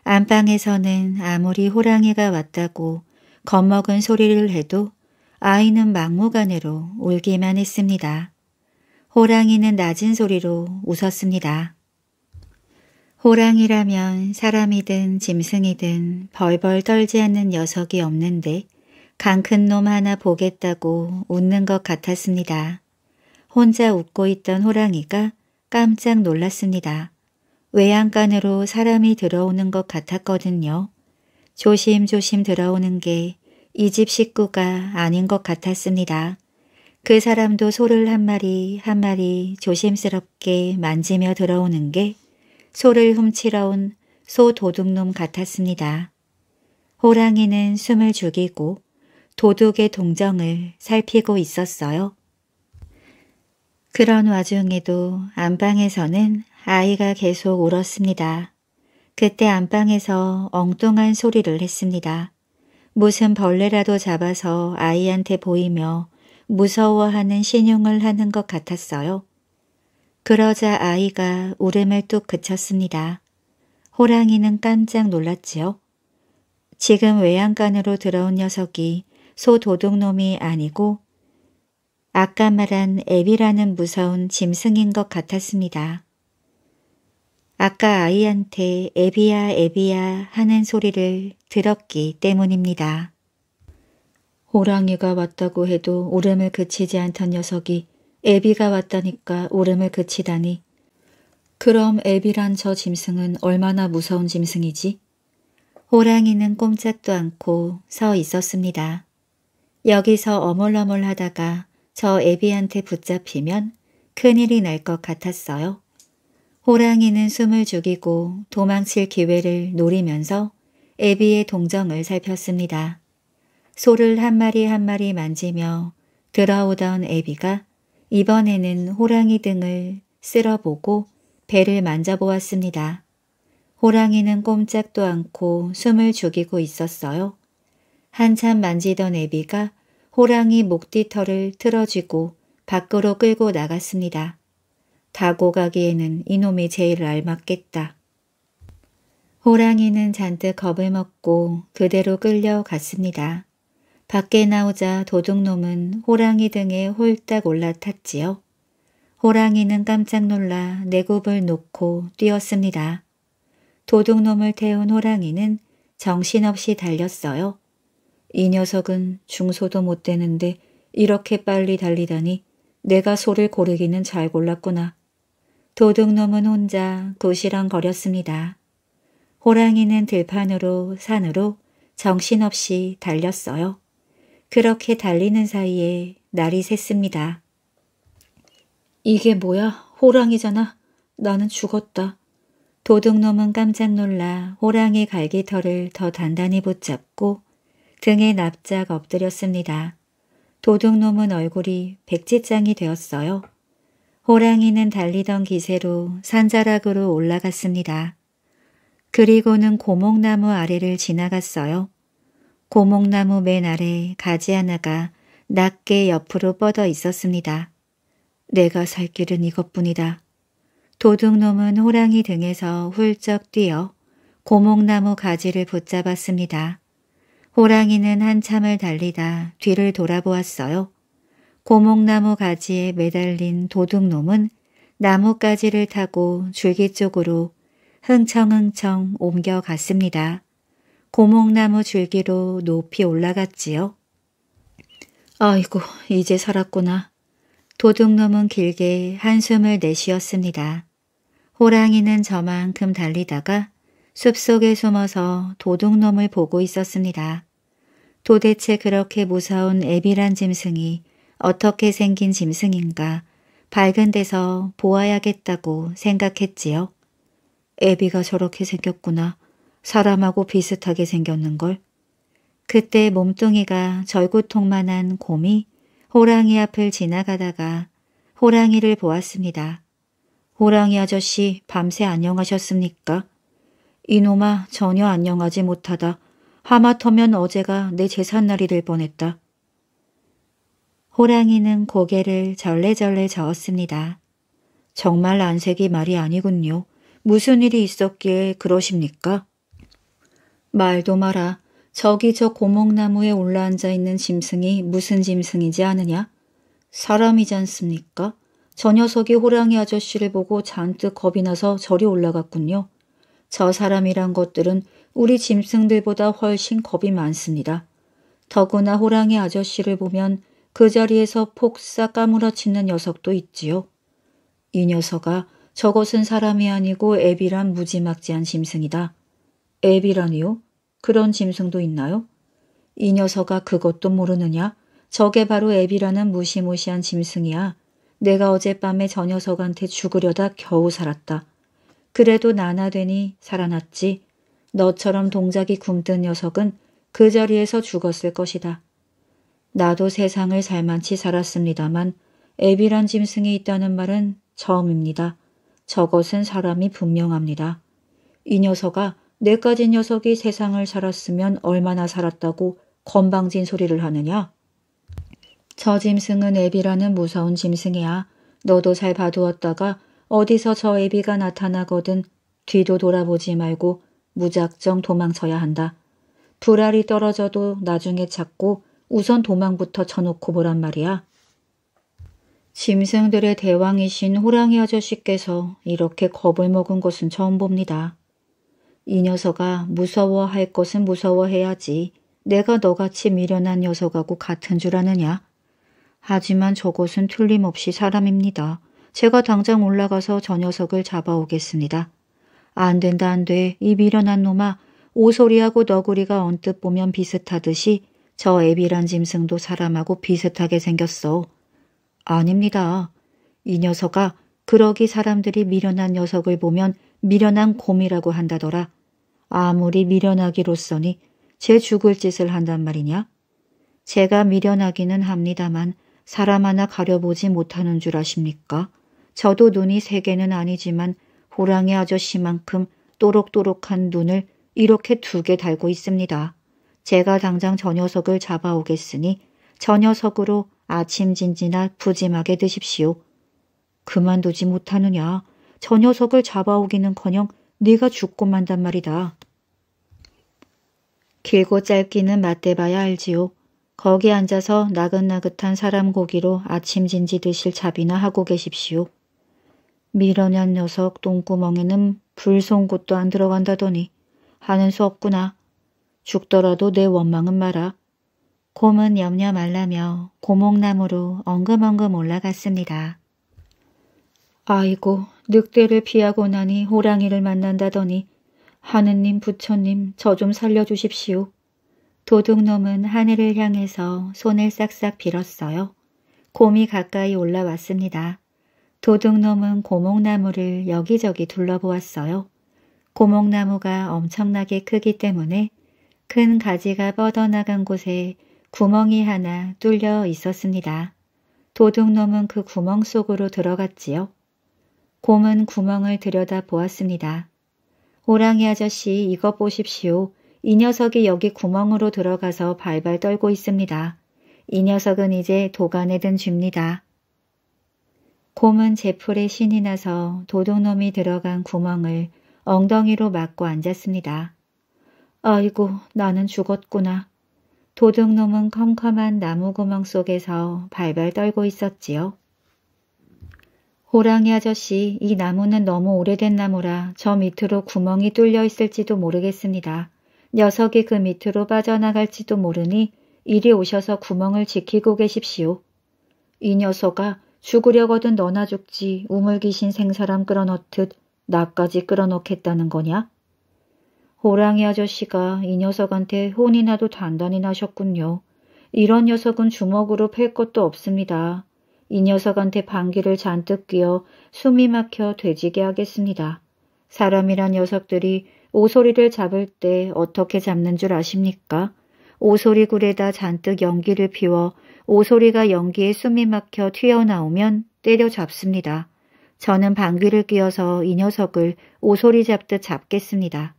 안방에서는 아무리 호랑이가 왔다고 겁먹은 소리를 해도 아이는 막무가내로 울기만 했습니다. 호랑이는 낮은 소리로 웃었습니다. 호랑이라면 사람이든 짐승이든 벌벌 떨지 않는 녀석이 없는데 강큰놈 하나 보겠다고 웃는 것 같았습니다. 혼자 웃고 있던 호랑이가 깜짝 놀랐습니다. 외양간으로 사람이 들어오는 것 같았거든요. 조심조심 들어오는 게 이 집 식구가 아닌 것 같았습니다. 그 사람도 소를 한 마리 한 마리 조심스럽게 만지며 들어오는 게 소를 훔치러 온 소 도둑놈 같았습니다. 호랑이는 숨을 죽이고 도둑의 동정을 살피고 있었어요. 그런 와중에도 안방에서는 아이가 계속 울었습니다. 그때 안방에서 엉뚱한 소리를 했습니다. 무슨 벌레라도 잡아서 아이한테 보이며 무서워하는 신용을 하는 것 같았어요. 그러자 아이가 울음을 뚝 그쳤습니다. 호랑이는 깜짝 놀랐지요. 지금 외양간으로 들어온 녀석이 소도둑놈이 아니고 아까 말한 애비라는 무서운 짐승인 것 같았습니다. 아까 아이한테 애비야 애비야 하는 소리를 들었기 때문입니다. 호랑이가 왔다고 해도 울음을 그치지 않던 녀석이 애비가 왔다니까 울음을 그치다니. 그럼 애비란 저 짐승은 얼마나 무서운 짐승이지? 호랑이는 꼼짝도 않고 서 있었습니다. 여기서 어물러물하다가 저 애비한테 붙잡히면 큰일이 날 것 같았어요. 호랑이는 숨을 죽이고 도망칠 기회를 노리면서 애비의 동정을 살폈습니다. 소를 한 마리 한 마리 만지며 들어오던 애비가 이번에는 호랑이 등을 쓸어보고 배를 만져보았습니다. 호랑이는 꼼짝도 않고 숨을 죽이고 있었어요. 한참 만지던 애비가 호랑이 목뒤털을 틀어쥐고 밖으로 끌고 나갔습니다. 가고 가기에는 이놈이 제일 알맞겠다. 호랑이는 잔뜩 겁을 먹고 그대로 끌려갔습니다. 밖에 나오자 도둑놈은 호랑이 등에 홀딱 올라탔지요. 호랑이는 깜짝 놀라 내굽을 놓고 뛰었습니다. 도둑놈을 태운 호랑이는 정신없이 달렸어요. 이 녀석은 중소도 못 되는데 이렇게 빨리 달리다니 내가 소를 고르기는 잘 골랐구나. 도둑놈은 혼자 구시렁거렸습니다. 호랑이는 들판으로 산으로 정신없이 달렸어요. 그렇게 달리는 사이에 날이 샜습니다. 이게 뭐야? 호랑이잖아. 나는 죽었다. 도둑놈은 깜짝 놀라 호랑이 갈기털을 더 단단히 붙잡고 등에 납작 엎드렸습니다. 도둑놈은 얼굴이 백지장이 되었어요. 호랑이는 달리던 기세로 산자락으로 올라갔습니다. 그리고는 고목나무 아래를 지나갔어요. 고목나무 맨 아래 가지 하나가 낮게 옆으로 뻗어 있었습니다. 내가 살 길은 이것뿐이다. 도둑놈은 호랑이 등에서 훌쩍 뛰어 고목나무 가지를 붙잡았습니다. 호랑이는 한참을 달리다 뒤를 돌아보았어요. 고목나무 가지에 매달린 도둑놈은 나뭇가지를 타고 줄기 쪽으로 흥청흥청 옮겨갔습니다. 고목나무 줄기로 높이 올라갔지요. 아이고 이제 살았구나. 도둑놈은 길게 한숨을 내쉬었습니다. 호랑이는 저만큼 달리다가 숲속에 숨어서 도둑놈을 보고 있었습니다. 도대체 그렇게 무서운 애비란 짐승이 어떻게 생긴 짐승인가 밝은 데서 보아야겠다고 생각했지요. 애비가 저렇게 생겼구나. 사람하고 비슷하게 생겼는 걸. 그때 몸뚱이가 절구통만한 곰이 호랑이 앞을 지나가다가 호랑이를 보았습니다. 호랑이 아저씨 밤새 안녕하셨습니까? 이놈아 전혀 안녕하지 못하다. 하마터면 어제가 내 재산날이 될 뻔했다. 호랑이는 고개를 절레절레 저었습니다. 정말 안색이 말이 아니군요. 무슨 일이 있었기에 그러십니까? 말도 마라. 저기 저 고목나무에 올라앉아 있는 짐승이 무슨 짐승이지 않느냐? 사람이지 않습니까? 저 녀석이 호랑이 아저씨를 보고 잔뜩 겁이 나서 저리 올라갔군요. 저 사람이란 것들은 우리 짐승들보다 훨씬 겁이 많습니다. 더구나 호랑이 아저씨를 보면 그 자리에서 폭삭 까무러치는 녀석도 있지요. 이 녀석아 저것은 사람이 아니고 애비란 무지막지한 짐승이다. 애비라니요? 그런 짐승도 있나요? 이 녀석아 그것도 모르느냐? 저게 바로 애비라는 무시무시한 짐승이야. 내가 어젯밤에 저 녀석한테 죽으려다 겨우 살았다. 그래도 나나 되니 살아났지. 너처럼 동작이 굼뜬 녀석은 그 자리에서 죽었을 것이다. 나도 세상을 살만치 살았습니다만 애비란 짐승이 있다는 말은 처음입니다. 저것은 사람이 분명합니다. 이 녀석아 뇌까진 녀석이 세상을 살았으면 얼마나 살았다고 건방진 소리를 하느냐? 저 짐승은 애비라는 무서운 짐승이야. 너도 잘 봐두었다가 어디서 저 애비가 나타나거든 뒤도 돌아보지 말고 무작정 도망쳐야 한다. 불알이 떨어져도 나중에 찾고 우선 도망부터 쳐놓고 보란 말이야. 짐승들의 대왕이신 호랑이 아저씨께서 이렇게 겁을 먹은 것은 처음 봅니다. 이 녀석아 무서워할 것은 무서워해야지. 내가 너같이 미련한 녀석하고 같은 줄 아느냐? 하지만 저것은 틀림없이 사람입니다. 제가 당장 올라가서 저 녀석을 잡아오겠습니다. 안 된다 안 돼. 이 미련한 놈아. 오소리하고 너구리가 언뜻 보면 비슷하듯이 저 애비란 짐승도 사람하고 비슷하게 생겼어. 아닙니다. 이 녀석아 그러기 사람들이 미련한 녀석을 보면 미련한 곰이라고 한다더라. 아무리 미련하기로서니 제 죽을 짓을 한단 말이냐? 제가 미련하기는 합니다만 사람 하나 가려보지 못하는 줄 아십니까? 저도 눈이 세 개는 아니지만 호랑이 아저씨만큼 또록또록한 눈을 이렇게 두 개 달고 있습니다. 제가 당장 저 녀석을 잡아오겠으니 저 녀석으로 아침 진지나 부짐하게 드십시오. 그만두지 못하느냐. 저 녀석을 잡아오기는커녕 네가 죽고 만단 말이다. 길고 짧기는 맛대봐야 알지요. 거기 앉아서 나긋나긋한 사람 고기로 아침 진지 드실 잡이나 하고 계십시오. 미련한 녀석 똥구멍에는 불송곳도 안 들어간다더니 하는 수 없구나. 죽더라도 내 원망은 마라. 곰은 염려 말라며 고목나무로 엉금엉금 올라갔습니다. 아이고 늑대를 피하고 나니 호랑이를 만난다더니 하느님 부처님 저 좀 살려주십시오. 도둑놈은 하늘을 향해서 손을 싹싹 빌었어요. 곰이 가까이 올라왔습니다. 도둑놈은 고목나무를 여기저기 둘러보았어요. 고목나무가 엄청나게 크기 때문에 큰 가지가 뻗어나간 곳에 구멍이 하나 뚫려 있었습니다. 도둑놈은 그 구멍 속으로 들어갔지요. 곰은 구멍을 들여다 보았습니다. 호랑이 아저씨 이것 보십시오. 이 녀석이 여기 구멍으로 들어가서 발발 떨고 있습니다. 이 녀석은 이제 도가내든 줍니다. 곰은 제풀에 신이 나서 도둑놈이 들어간 구멍을 엉덩이로 막고 앉았습니다. 아이고 나는 죽었구나. 도둑놈은 컴컴한 나무구멍 속에서 발발 떨고 있었지요. 호랑이 아저씨, 이 나무는 너무 오래된 나무라 저 밑으로 구멍이 뚫려 있을지도 모르겠습니다. 녀석이 그 밑으로 빠져나갈지도 모르니 이리 오셔서 구멍을 지키고 계십시오. 이 녀석아, 죽으려거든 너나 죽지 우물귀신 생사람 끌어넣듯 나까지 끌어넣겠다는 거냐? 호랑이 아저씨가 이 녀석한테 혼이 나도 단단히 나셨군요. 이런 녀석은 주먹으로 팰 것도 없습니다. 이 녀석한테 방귀를 잔뜩 뀌어 숨이 막혀 되지게 하겠습니다. 사람이란 녀석들이 오소리를 잡을 때 어떻게 잡는 줄 아십니까? 오소리굴에다 잔뜩 연기를 피워 오소리가 연기에 숨이 막혀 튀어나오면 때려잡습니다. 저는 방귀를 뀌어서 이 녀석을 오소리 잡듯 잡겠습니다.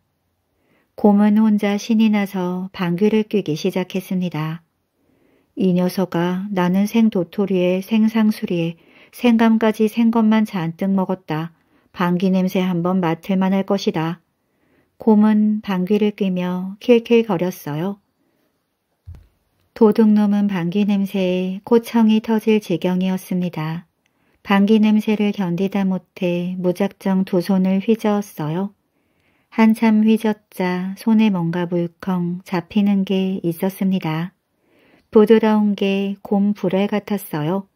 곰은 혼자 신이 나서 방귀를 뀌기 시작했습니다. 이 녀석아 나는 생도토리에 생상수리에 생감까지 생것만 잔뜩 먹었다. 방귀 냄새 한번 맡을 만할 것이다. 곰은 방귀를 끼며 킬킬거렸어요. 도둑놈은 방귀 냄새에 코청이 터질 지경이었습니다. 방귀 냄새를 견디다 못해 무작정 두 손을 휘저었어요. 한참 휘젓자 손에 뭔가 물컹 잡히는 게 있었습니다. 부드러운게곰 불알 같았어요.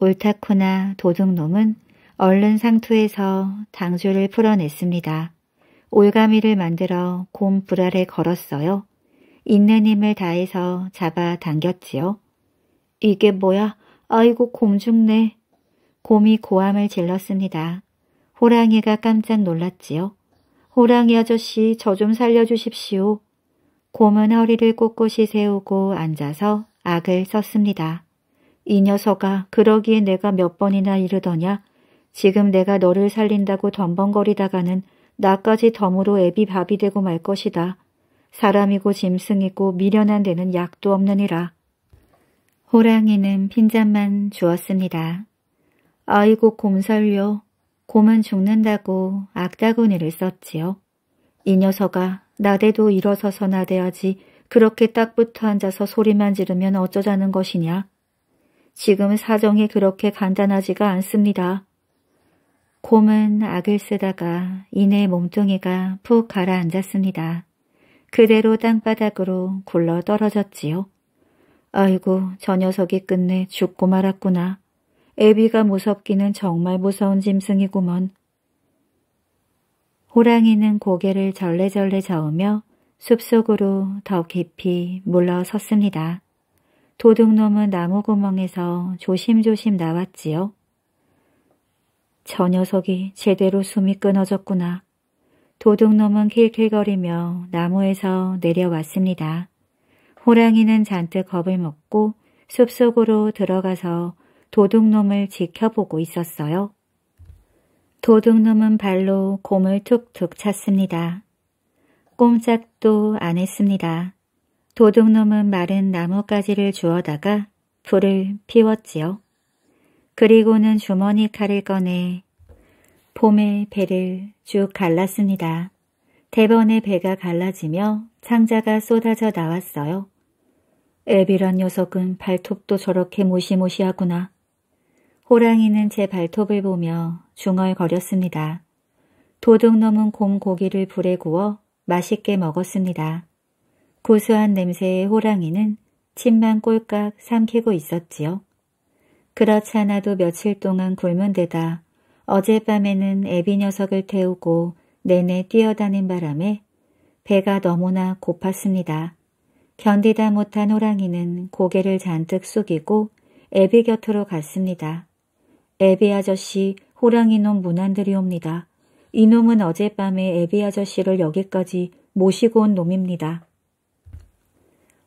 옳다쿠나 도둑놈은 얼른 상투에서 당주를 풀어냈습니다. 올가미를 만들어 곰 불알에 걸었어요. 있는 힘을 다해서 잡아 당겼지요. 이게 뭐야? 아이고 곰 죽네. 곰이 고함을 질렀습니다. 호랑이가 깜짝 놀랐지요. 호랑이 아저씨 저 좀 살려주십시오. 곰은 허리를 꼿꼿이 세우고 앉아서 악을 썼습니다. 이 녀석아 그러기에 내가 몇 번이나 이르더냐 지금 내가 너를 살린다고 덤벙거리다가는 나까지 덤으로 애비 밥이 되고 말 것이다. 사람이고 짐승이고 미련한 데는 약도 없느니라. 호랑이는 핀잔만 주었습니다. 아이고 곰살려. 곰은 죽는다고 악다구니를 썼지요. 이 녀석아 나대도 일어서서 나대야지 그렇게 딱 붙어 앉아서 소리만 지르면 어쩌자는 것이냐. 지금 사정이 그렇게 간단하지가 않습니다. 곰은 악을 쓰다가 이내 몸뚱이가 푹 가라앉았습니다. 그대로 땅바닥으로 굴러 떨어졌지요. 아이고 저 녀석이 끝내 죽고 말았구나. 애비가 무섭기는 정말 무서운 짐승이구먼. 호랑이는 고개를 절레절레 저으며 숲속으로 더 깊이 물러섰습니다. 도둑놈은 나무구멍에서 조심조심 나왔지요. 저 녀석이 제대로 숨이 끊어졌구나. 도둑놈은 킬킬거리며 나무에서 내려왔습니다. 호랑이는 잔뜩 겁을 먹고 숲속으로 들어가서 도둑놈을 지켜보고 있었어요. 도둑놈은 발로 곰을 툭툭 찼습니다. 꼼짝도 안 했습니다. 도둑놈은 마른 나뭇가지를 주워다가 불을 피웠지요. 그리고는 주머니 칼을 꺼내 봄의 배를 쭉 갈랐습니다. 대번의 배가 갈라지며 창자가 쏟아져 나왔어요. 애비란 녀석은 발톱도 저렇게 무시무시하구나. 호랑이는 제 발톱을 보며 중얼거렸습니다. 도둑 넘은 곰 고기를 불에 구워 맛있게 먹었습니다. 구수한 냄새의 호랑이는 침만 꼴깍 삼키고 있었지요. 그렇지않아도 며칠 동안 굶은 데다 어젯밤에는 애비 녀석을 태우고 내내 뛰어다닌 바람에 배가 너무나 고팠습니다. 견디다 못한 호랑이는 고개를 잔뜩 숙이고 애비 곁으로 갔습니다. 애비 아저씨 호랑이놈 문안들이옵니다 이놈은 어젯밤에 애비 아저씨를 여기까지 모시고 온 놈입니다.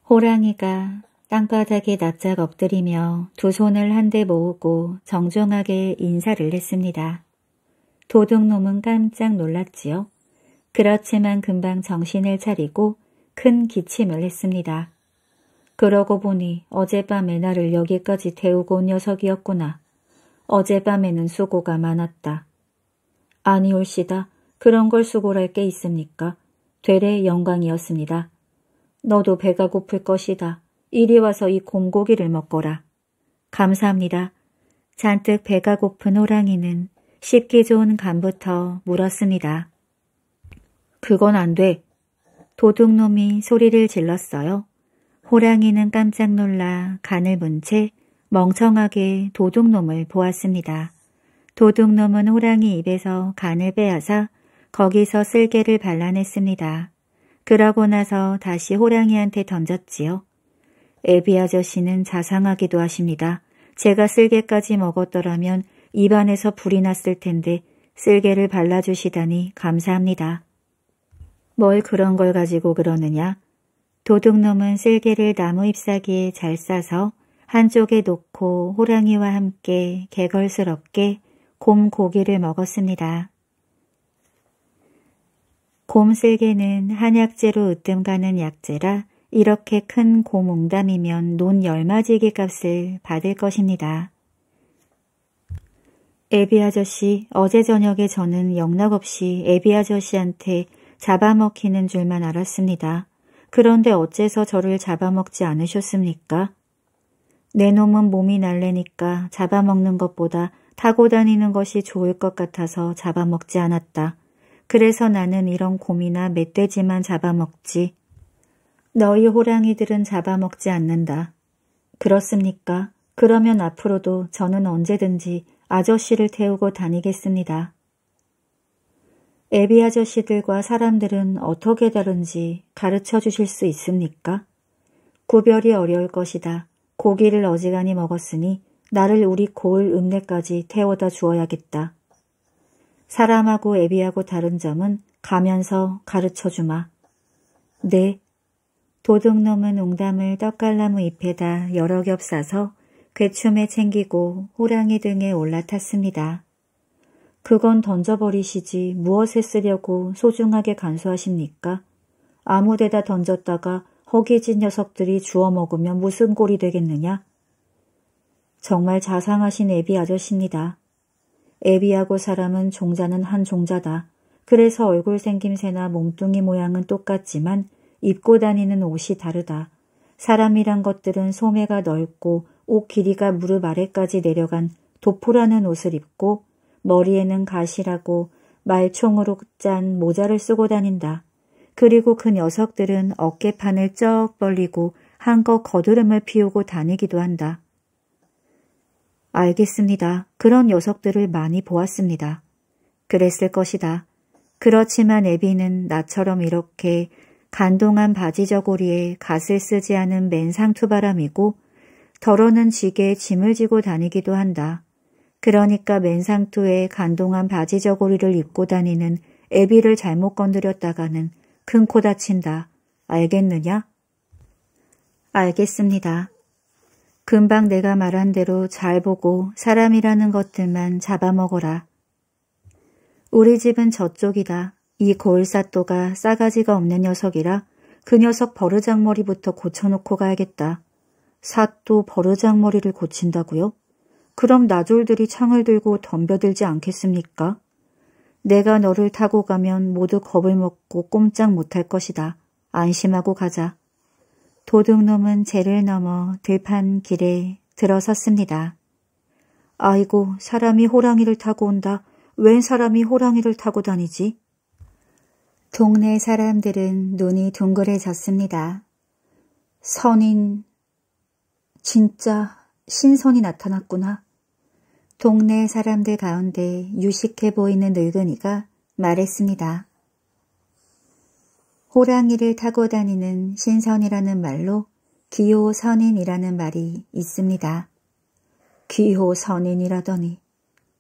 호랑이가 땅바닥에 낯짝 엎드리며 두 손을 한데 모으고 정중하게 인사를 했습니다. 도둑놈은 깜짝 놀랐지요. 그렇지만 금방 정신을 차리고 큰 기침을 했습니다. 그러고 보니 어젯밤에 나를 여기까지 태우고 온 녀석이었구나. 어젯밤에는 수고가 많았다. 아니올시다. 그런 걸 수고랄 게 있습니까? 되레 영광이었습니다. 너도 배가 고플 것이다. 이리 와서 이 곰고기를 먹거라. 감사합니다. 잔뜩 배가 고픈 호랑이는 씹기 좋은 감부터 물었습니다. 그건 안 돼. 도둑놈이 소리를 질렀어요. 호랑이는 깜짝 놀라 간을 문채 멍청하게 도둑놈을 보았습니다. 도둑놈은 호랑이 입에서 간을 빼앗아 거기서 쓸개를 발라냈습니다. 그러고 나서 다시 호랑이한테 던졌지요. 에비 아저씨는 자상하기도 하십니다. 제가 쓸개까지 먹었더라면 입안에서 불이 났을 텐데 쓸개를 발라주시다니 감사합니다. 뭘 그런 걸 가지고 그러느냐? 도둑놈은 쓸개를 나무 잎사귀에 잘 싸서 한쪽에 놓고 호랑이와 함께 개걸스럽게 곰 고기를 먹었습니다. 곰슬개는 한약재로 으뜸 가는 약재라 이렇게 큰 곰옹담이면 논 열마지기 값을 받을 것입니다. 애비 아저씨, 어제 저녁에 저는 영락없이 애비 아저씨한테 잡아먹히는 줄만 알았습니다. 그런데 어째서 저를 잡아먹지 않으셨습니까? 내 놈은 몸이 날래니까 잡아먹는 것보다 타고 다니는 것이 좋을 것 같아서 잡아먹지 않았다. 그래서 나는 이런 곰이나 멧돼지만 잡아먹지. 너희 호랑이들은 잡아먹지 않는다. 그렇습니까? 그러면 앞으로도 저는 언제든지 아저씨를 태우고 다니겠습니다. 애비 아저씨들과 사람들은 어떻게 다른지 가르쳐 주실 수 있습니까? 구별이 어려울 것이다. 고기를 어지간히 먹었으니 나를 우리 고을 읍내까지 태워다 주어야겠다. 사람하고 애비하고 다른 점은 가면서 가르쳐 주마. 네. 도둑놈은 웅담을 떡갈나무 잎에다 여러 겹 싸서 괴춤에 그 챙기고 호랑이 등에 올라탔습니다. 그건 던져버리시지 무엇에 쓰려고 소중하게 간수하십니까? 아무데다 던졌다가 허기진 녀석들이 주워 먹으면 무슨 꼴이 되겠느냐? 정말 자상하신 애비 아저씨입니다. 애비하고 사람은 종자는 한 종자다. 그래서 얼굴 생김새나 몸뚱이 모양은 똑같지만 입고 다니는 옷이 다르다. 사람이란 것들은 소매가 넓고 옷 길이가 무릎 아래까지 내려간 도포라는 옷을 입고 머리에는 가시라고 말총으로 짠 모자를 쓰고 다닌다. 그리고 그 녀석들은 어깨판을 쩍 벌리고 한껏 거드름을 피우고 다니기도 한다. 알겠습니다. 그런 녀석들을 많이 보았습니다. 그랬을 것이다. 그렇지만 에비는 나처럼 이렇게 간동한 바지 저고리에 갓을 쓰지 않은 맨상투바람이고 더러는 지게 짐을 지고 다니기도 한다. 그러니까 맨상투에 간동한 바지 저고리를 입고 다니는 에비를 잘못 건드렸다가는 큰코 다친다. 알겠느냐? 알겠습니다. 금방 내가 말한 대로 잘 보고 사람이라는 것들만 잡아먹어라. 우리 집은 저쪽이다. 이 거울사또가 싸가지가 없는 녀석이라 그 녀석 버르장머리부터 고쳐놓고 가야겠다. 사또 버르장머리를 고친다고요? 그럼 나졸들이 창을 들고 덤벼들지 않겠습니까? 내가 너를 타고 가면 모두 겁을 먹고 꼼짝 못할 것이다. 안심하고 가자. 도둑놈은 재를 넘어 들판 길에 들어섰습니다. 아이고 사람이 호랑이를 타고 온다. 웬 사람이 호랑이를 타고 다니지? 동네 사람들은 눈이 둥그레졌습니다. 선인, 진짜 신선이 나타났구나. 동네 사람들 가운데 유식해 보이는 늙은이가 말했습니다. 호랑이를 타고 다니는 신선이라는 말로 기호선인이라는 말이 있습니다. 기호선인이라더니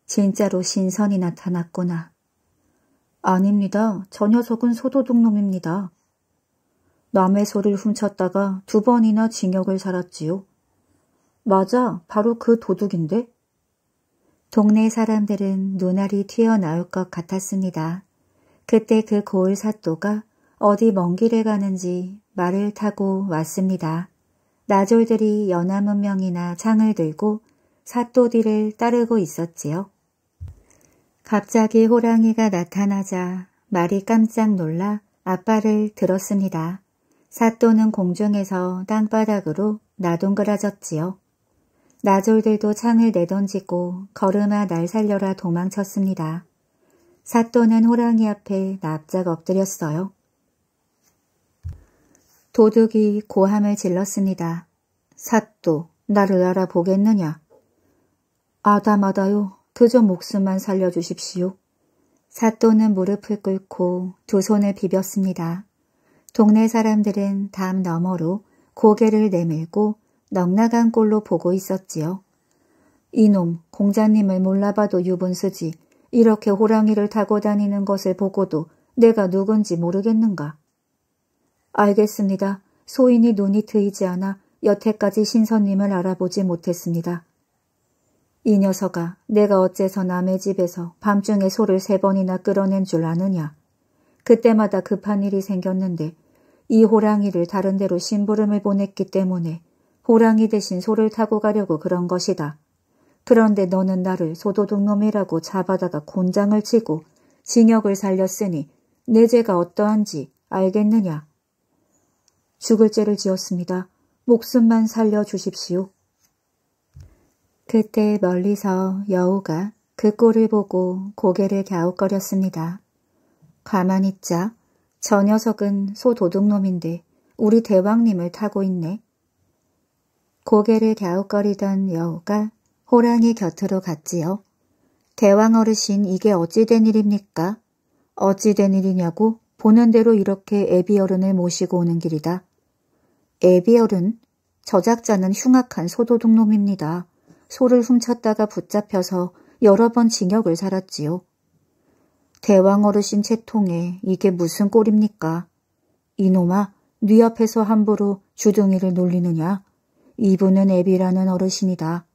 진짜로 신선이 나타났구나. 아닙니다. 저 녀석은 소도둑놈입니다. 남의 소를 훔쳤다가 두 번이나 징역을 살았지요. 맞아, 바로 그 도둑인데 동네 사람들은 눈알이 튀어나올 것 같았습니다. 그때 그 고을 사또가 어디 먼 길에 가는지 말을 타고 왔습니다. 나졸들이 연화문명이나 창을 들고 사또 뒤를 따르고 있었지요. 갑자기 호랑이가 나타나자 말이 깜짝 놀라 아빠를 들었습니다. 사또는 공중에서 땅바닥으로 나동그라졌지요. 나졸들도 창을 내던지고 걸음아 날 살려라 도망쳤습니다. 사또는 호랑이 앞에 납작 엎드렸어요. 도둑이 고함을 질렀습니다. 사또, 나를 알아보겠느냐? 아다마다요, 그저 목숨만 살려주십시오. 사또는 무릎을 꿇고 두 손을 비볐습니다. 동네 사람들은 담 너머로 고개를 내밀고 넉나간 꼴로 보고 있었지요. 이놈 공자님을 몰라봐도 유분수지 이렇게 호랑이를 타고 다니는 것을 보고도 내가 누군지 모르겠는가. 알겠습니다. 소인이 눈이 트이지 않아 여태까지 신선님을 알아보지 못했습니다. 이 녀석아, 내가 어째서 남의 집에서 밤중에 소를 세 번이나 끌어낸 줄 아느냐. 그때마다 급한 일이 생겼는데 이 호랑이를 다른 데로 심부름을 보냈기 때문에 호랑이 대신 소를 타고 가려고 그런 것이다. 그런데 너는 나를 소도둑놈이라고 잡아다가 곤장을 치고 징역을 살렸으니 내 죄가 어떠한지 알겠느냐? 죽을 죄를 지었습니다. 목숨만 살려주십시오. 그때 멀리서 여우가 그 꼴을 보고 고개를 갸웃거렸습니다. 가만히 있자 저 녀석은 소도둑놈인데 우리 대왕님을 타고 있네. 고개를 갸웃거리던 여우가 호랑이 곁으로 갔지요. 대왕 어르신 이게 어찌된 일입니까? 어찌된 일이냐고 보는 대로 이렇게 애비 어른을 모시고 오는 길이다. 애비 어른? 저작자는 흉악한 소도둑놈입니다. 소를 훔쳤다가 붙잡혀서 여러 번 징역을 살았지요. 대왕 어르신 채통에 이게 무슨 꼴입니까? 이놈아, 네 앞에서 함부로 주둥이를 놀리느냐? 이분은 애비라는 어르신이다.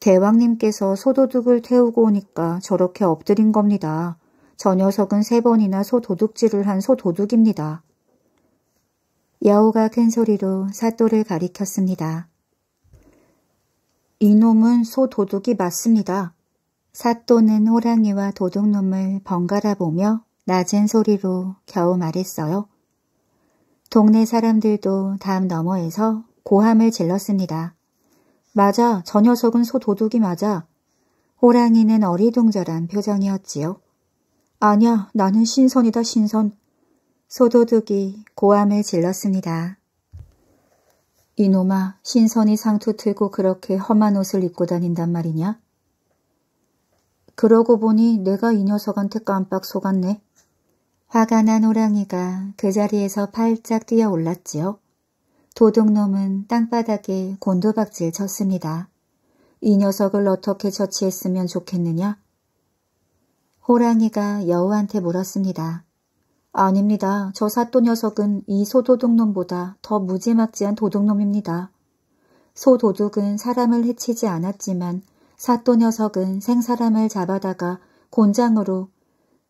대왕님께서 소도둑을 태우고 오니까 저렇게 엎드린 겁니다. 저 녀석은 세 번이나 소도둑질을 한 소도둑입니다. 야호가 큰 소리로 사또를 가리켰습니다. 이놈은 소도둑이 맞습니다. 사또는 호랑이와 도둑놈을 번갈아 보며 낮은 소리로 겨우 말했어요. 동네 사람들도 담 너머에서 고함을 질렀습니다. 맞아, 저 녀석은 소 도둑이 맞아. 호랑이는 어리둥절한 표정이었지요. 아냐, 나는 신선이다, 신선. 소도둑이 고함을 질렀습니다. 이놈아, 신선이 상투 틀고 그렇게 험한 옷을 입고 다닌단 말이냐? 그러고 보니 내가 이 녀석한테 깜빡 속았네. 화가 난 호랑이가 그 자리에서 팔짝 뛰어 올랐지요. 도둑놈은 땅바닥에 곤두박질 쳤습니다. 이 녀석을 어떻게 처치했으면 좋겠느냐? 호랑이가 여우한테 물었습니다. 아닙니다. 저 사또 녀석은 이 소도둑놈보다 더 무지막지한 도둑놈입니다. 소도둑은 사람을 해치지 않았지만 사또 녀석은 생사람을 잡아다가 곤장으로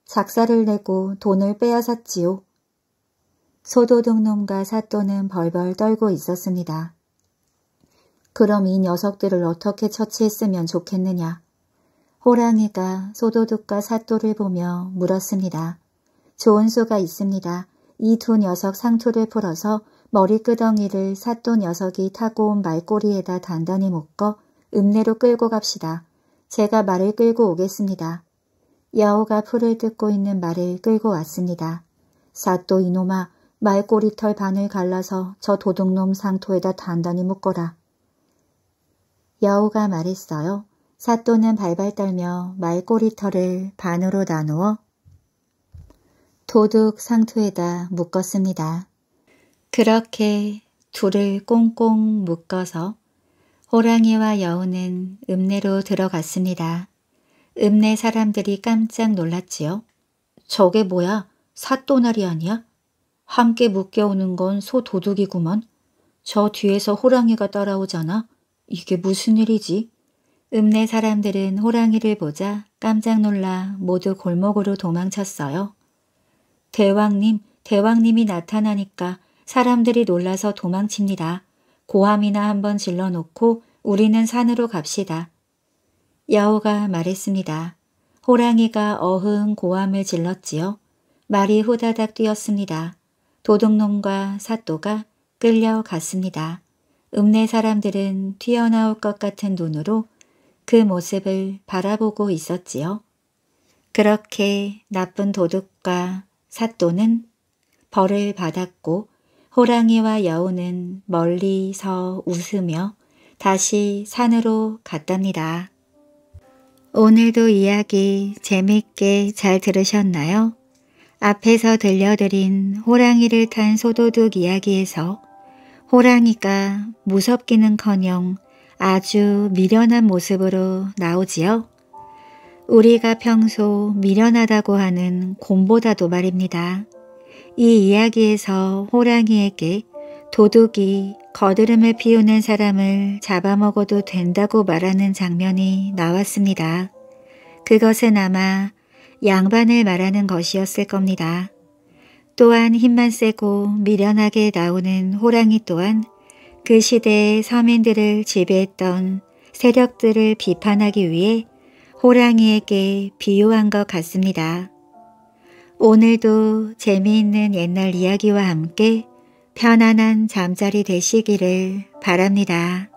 작사를 내고 돈을 빼앗았지요. 소도둑놈과 사또는 벌벌 떨고 있었습니다. 그럼 이 녀석들을 어떻게 처치했으면 좋겠느냐. 호랑이가 소도둑과 사또를 보며 물었습니다. 좋은 수가 있습니다. 이 두 녀석 상투를 풀어서 머리끄덩이를 사또 녀석이 타고 온 말꼬리에다 단단히 묶어 읍내로 끌고 갑시다. 제가 말을 끌고 오겠습니다. 야호가 풀을 뜯고 있는 말을 끌고 왔습니다. 사또 이놈아, 말꼬리털 반을 갈라서 저 도둑놈 상토에다 단단히 묶어라. 여우가 말했어요. 사또는 발발 떨며 말꼬리털을 반으로 나누어 도둑 상토에다 묶었습니다. 그렇게 둘을 꽁꽁 묶어서 호랑이와 여우는 읍내로 들어갔습니다. 읍내 사람들이 깜짝 놀랐지요. 저게 뭐야? 사또나리 아니야? 함께 묶여오는 건 소 도둑이구먼. 저 뒤에서 호랑이가 따라오잖아. 이게 무슨 일이지? 읍내 사람들은 호랑이를 보자 깜짝 놀라 모두 골목으로 도망쳤어요. 대왕님, 대왕님이 나타나니까 사람들이 놀라서 도망칩니다. 고함이나 한번 질러놓고 우리는 산으로 갑시다. 야호가 말했습니다. 호랑이가 어흥 고함을 질렀지요. 말이 후다닥 뛰었습니다. 도둑놈과 사또가 끌려갔습니다. 읍내 사람들은 튀어나올 것 같은 눈으로 그 모습을 바라보고 있었지요. 그렇게 나쁜 도둑과 사또는 벌을 받았고 호랑이와 여우는 멀리서 웃으며 다시 산으로 갔답니다. 오늘도 이야기 재밌게 잘 들으셨나요? 앞에서 들려드린 호랑이를 탄 소도둑 이야기에서 호랑이가 무섭기는커녕 아주 미련한 모습으로 나오지요. 우리가 평소 미련하다고 하는 곰보다도 말입니다. 이 이야기에서 호랑이에게 도둑이 거드름을 피우는 사람을 잡아먹어도 된다고 말하는 장면이 나왔습니다. 그것은 아마 양반을 말하는 것이었을 겁니다. 또한 힘만 세고 미련하게 나오는 호랑이 또한 그 시대의 서민들을 지배했던 세력들을 비판하기 위해 호랑이에게 비유한 것 같습니다. 오늘도 재미있는 옛날 이야기와 함께 편안한 잠자리 되시기를 바랍니다.